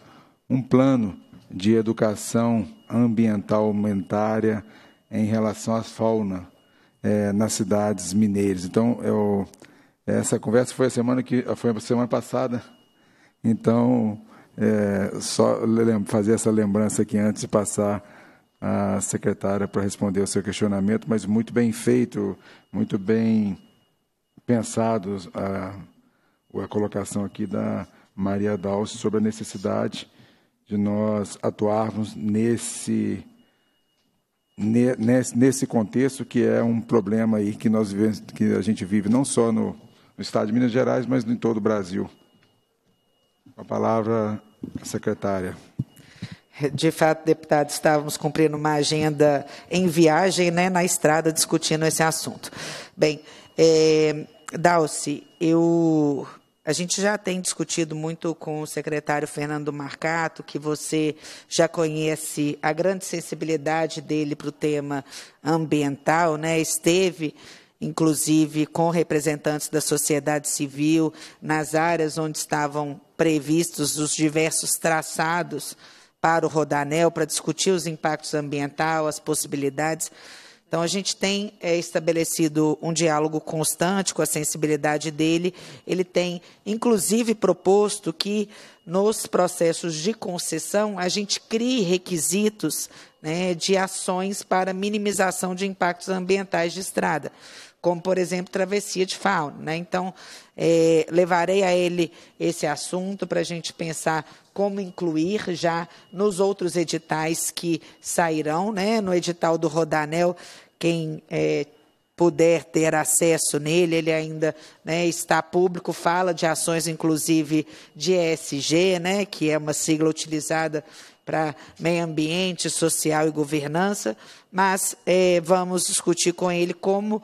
um plano de educação ambiental aumentária em relação à fauna é, nas cidades mineiras. Então, eu, essa conversa foi a semana que foi a semana passada. Então, é, só fazer essa lembrança aqui antes de passar à secretária para responder o seu questionamento, mas muito bem feito, muito bem pensado a, a colocação aqui da Maria Dalce sobre a necessidade de nós atuarmos nesse, nesse, nesse contexto que é um problema aí que, nós vivemos, que a gente vive não só no, no estado de Minas Gerais, mas em todo o Brasil. A palavra à secretária. De fato, deputado, estávamos cumprindo uma agenda em viagem, né, na estrada, discutindo esse assunto. Bem, é, Dalci, eu a gente já tem discutido muito com o secretário Fernando Marcato, que você já conhece a grande sensibilidade dele para o tema ambiental, né? Esteve inclusive com representantes da sociedade civil nas áreas onde estavam previstos os diversos traçados para o Rodanel para discutir os impactos ambientais, as possibilidades então, a gente tem é, estabelecido um diálogo constante com a sensibilidade dele. Ele tem, inclusive, proposto que nos processos de concessão a gente crie requisitos né, de ações para minimização de impactos ambientais de estrada, como, por exemplo, travessia de fauna. Né? Então, é, levarei a ele esse assunto para a gente pensar como incluir já nos outros editais que sairão, né? no edital do Rodanel quem é, puder ter acesso nele, ele ainda né, está público, fala de ações, inclusive, de ESG, né, que é uma sigla utilizada para meio ambiente, social e governança, mas é, vamos discutir com ele como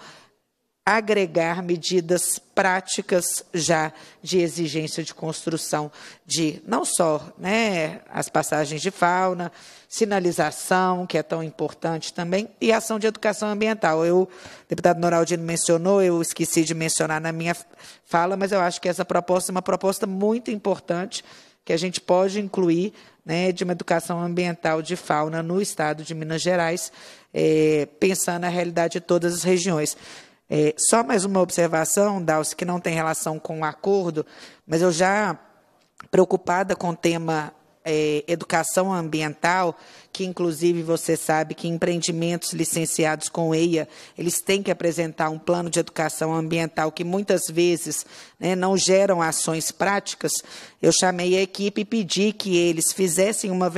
agregar medidas práticas já de exigência de construção de não só né, as passagens de fauna, sinalização, que é tão importante também, e ação de educação ambiental. Eu, o deputado Noraldino mencionou, eu esqueci de mencionar na minha fala, mas eu acho que essa proposta é uma proposta muito importante que a gente pode incluir né, de uma educação ambiental de fauna no estado de Minas Gerais, é, pensando na realidade de todas as regiões. É, só mais uma observação, Dalce, que não tem relação com o acordo, mas eu já, preocupada com o tema é, educação ambiental, que inclusive você sabe que empreendimentos licenciados com EIA, eles têm que apresentar um plano de educação ambiental que muitas vezes né, não geram ações práticas, eu chamei a equipe e pedi que eles fizessem uma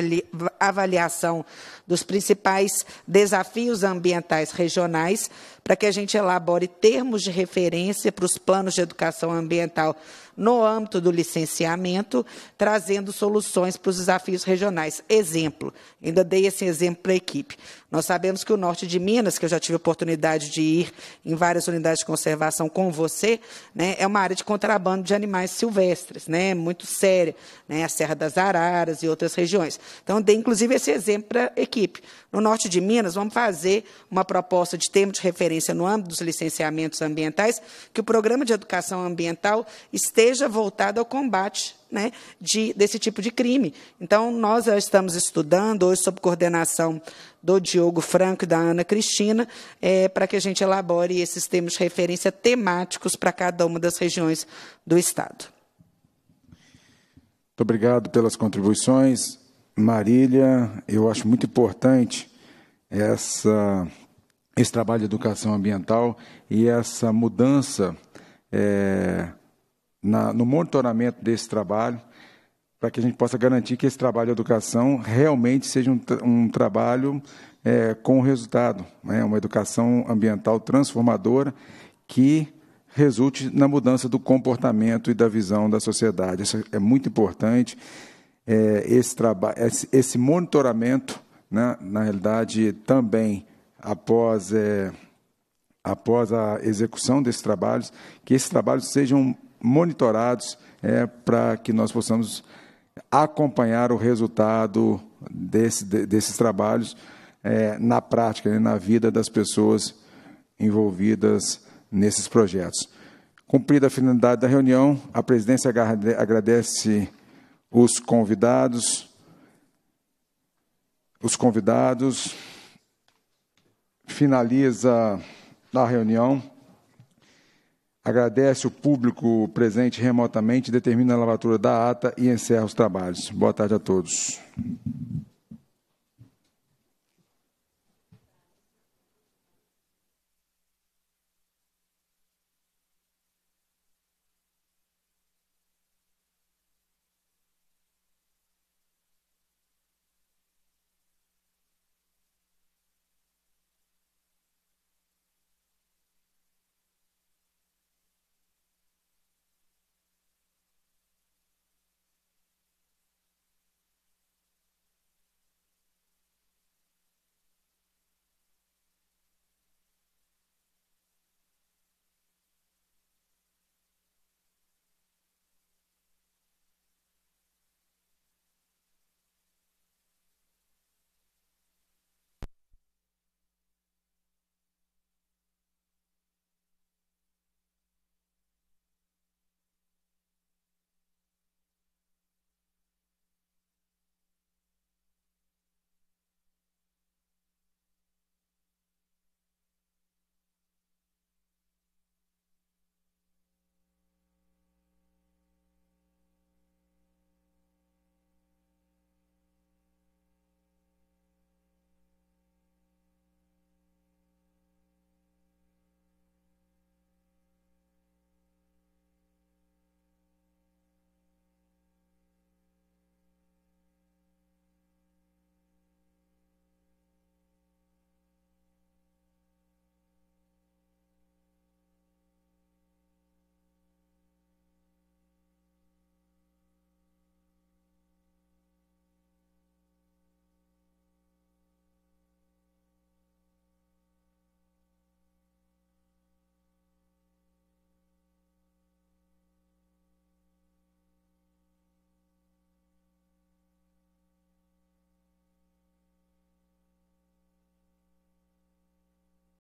avaliação dos principais desafios ambientais regionais, para que a gente elabore termos de referência para os planos de educação ambiental no âmbito do licenciamento, trazendo soluções para os desafios regionais. Exemplo, ainda dei esse exemplo para a equipe. Nós sabemos que o norte de Minas, que eu já tive oportunidade de ir em várias unidades de conservação com você, né, é uma área de contrabando de animais silvestres, né, muito séria, né, a Serra das Araras e outras regiões. Então, dei inclusive esse exemplo para a equipe. No norte de Minas, vamos fazer uma proposta de termo de referência no âmbito dos licenciamentos ambientais, que o programa de educação ambiental esteja voltado ao combate né, de, desse tipo de crime. Então, nós já estamos estudando, hoje, sob coordenação do Diogo Franco e da Ana Cristina, é, para que a gente elabore esses termos de referência temáticos para cada uma das regiões do Estado. Muito obrigado pelas contribuições. Marília, eu acho muito importante essa, esse trabalho de educação ambiental e essa mudança. É, na, no monitoramento desse trabalho, para que a gente possa garantir que esse trabalho de educação realmente seja um, um trabalho é, com resultado, né? uma educação ambiental transformadora que resulte na mudança do comportamento e da visão da sociedade. Isso é muito importante. É, esse, esse, esse monitoramento, né, na realidade, também após, é, após a execução desses trabalhos, que esses trabalhos sejam monitorados é, para que nós possamos acompanhar o resultado desse, desses trabalhos é, na prática, né, na vida das pessoas envolvidas nesses projetos. Cumprida a finalidade da reunião, a presidência agradece os convidados, os convidados, finaliza a reunião Agradece o público presente remotamente, determina a lavatura da ata e encerra os trabalhos. Boa tarde a todos.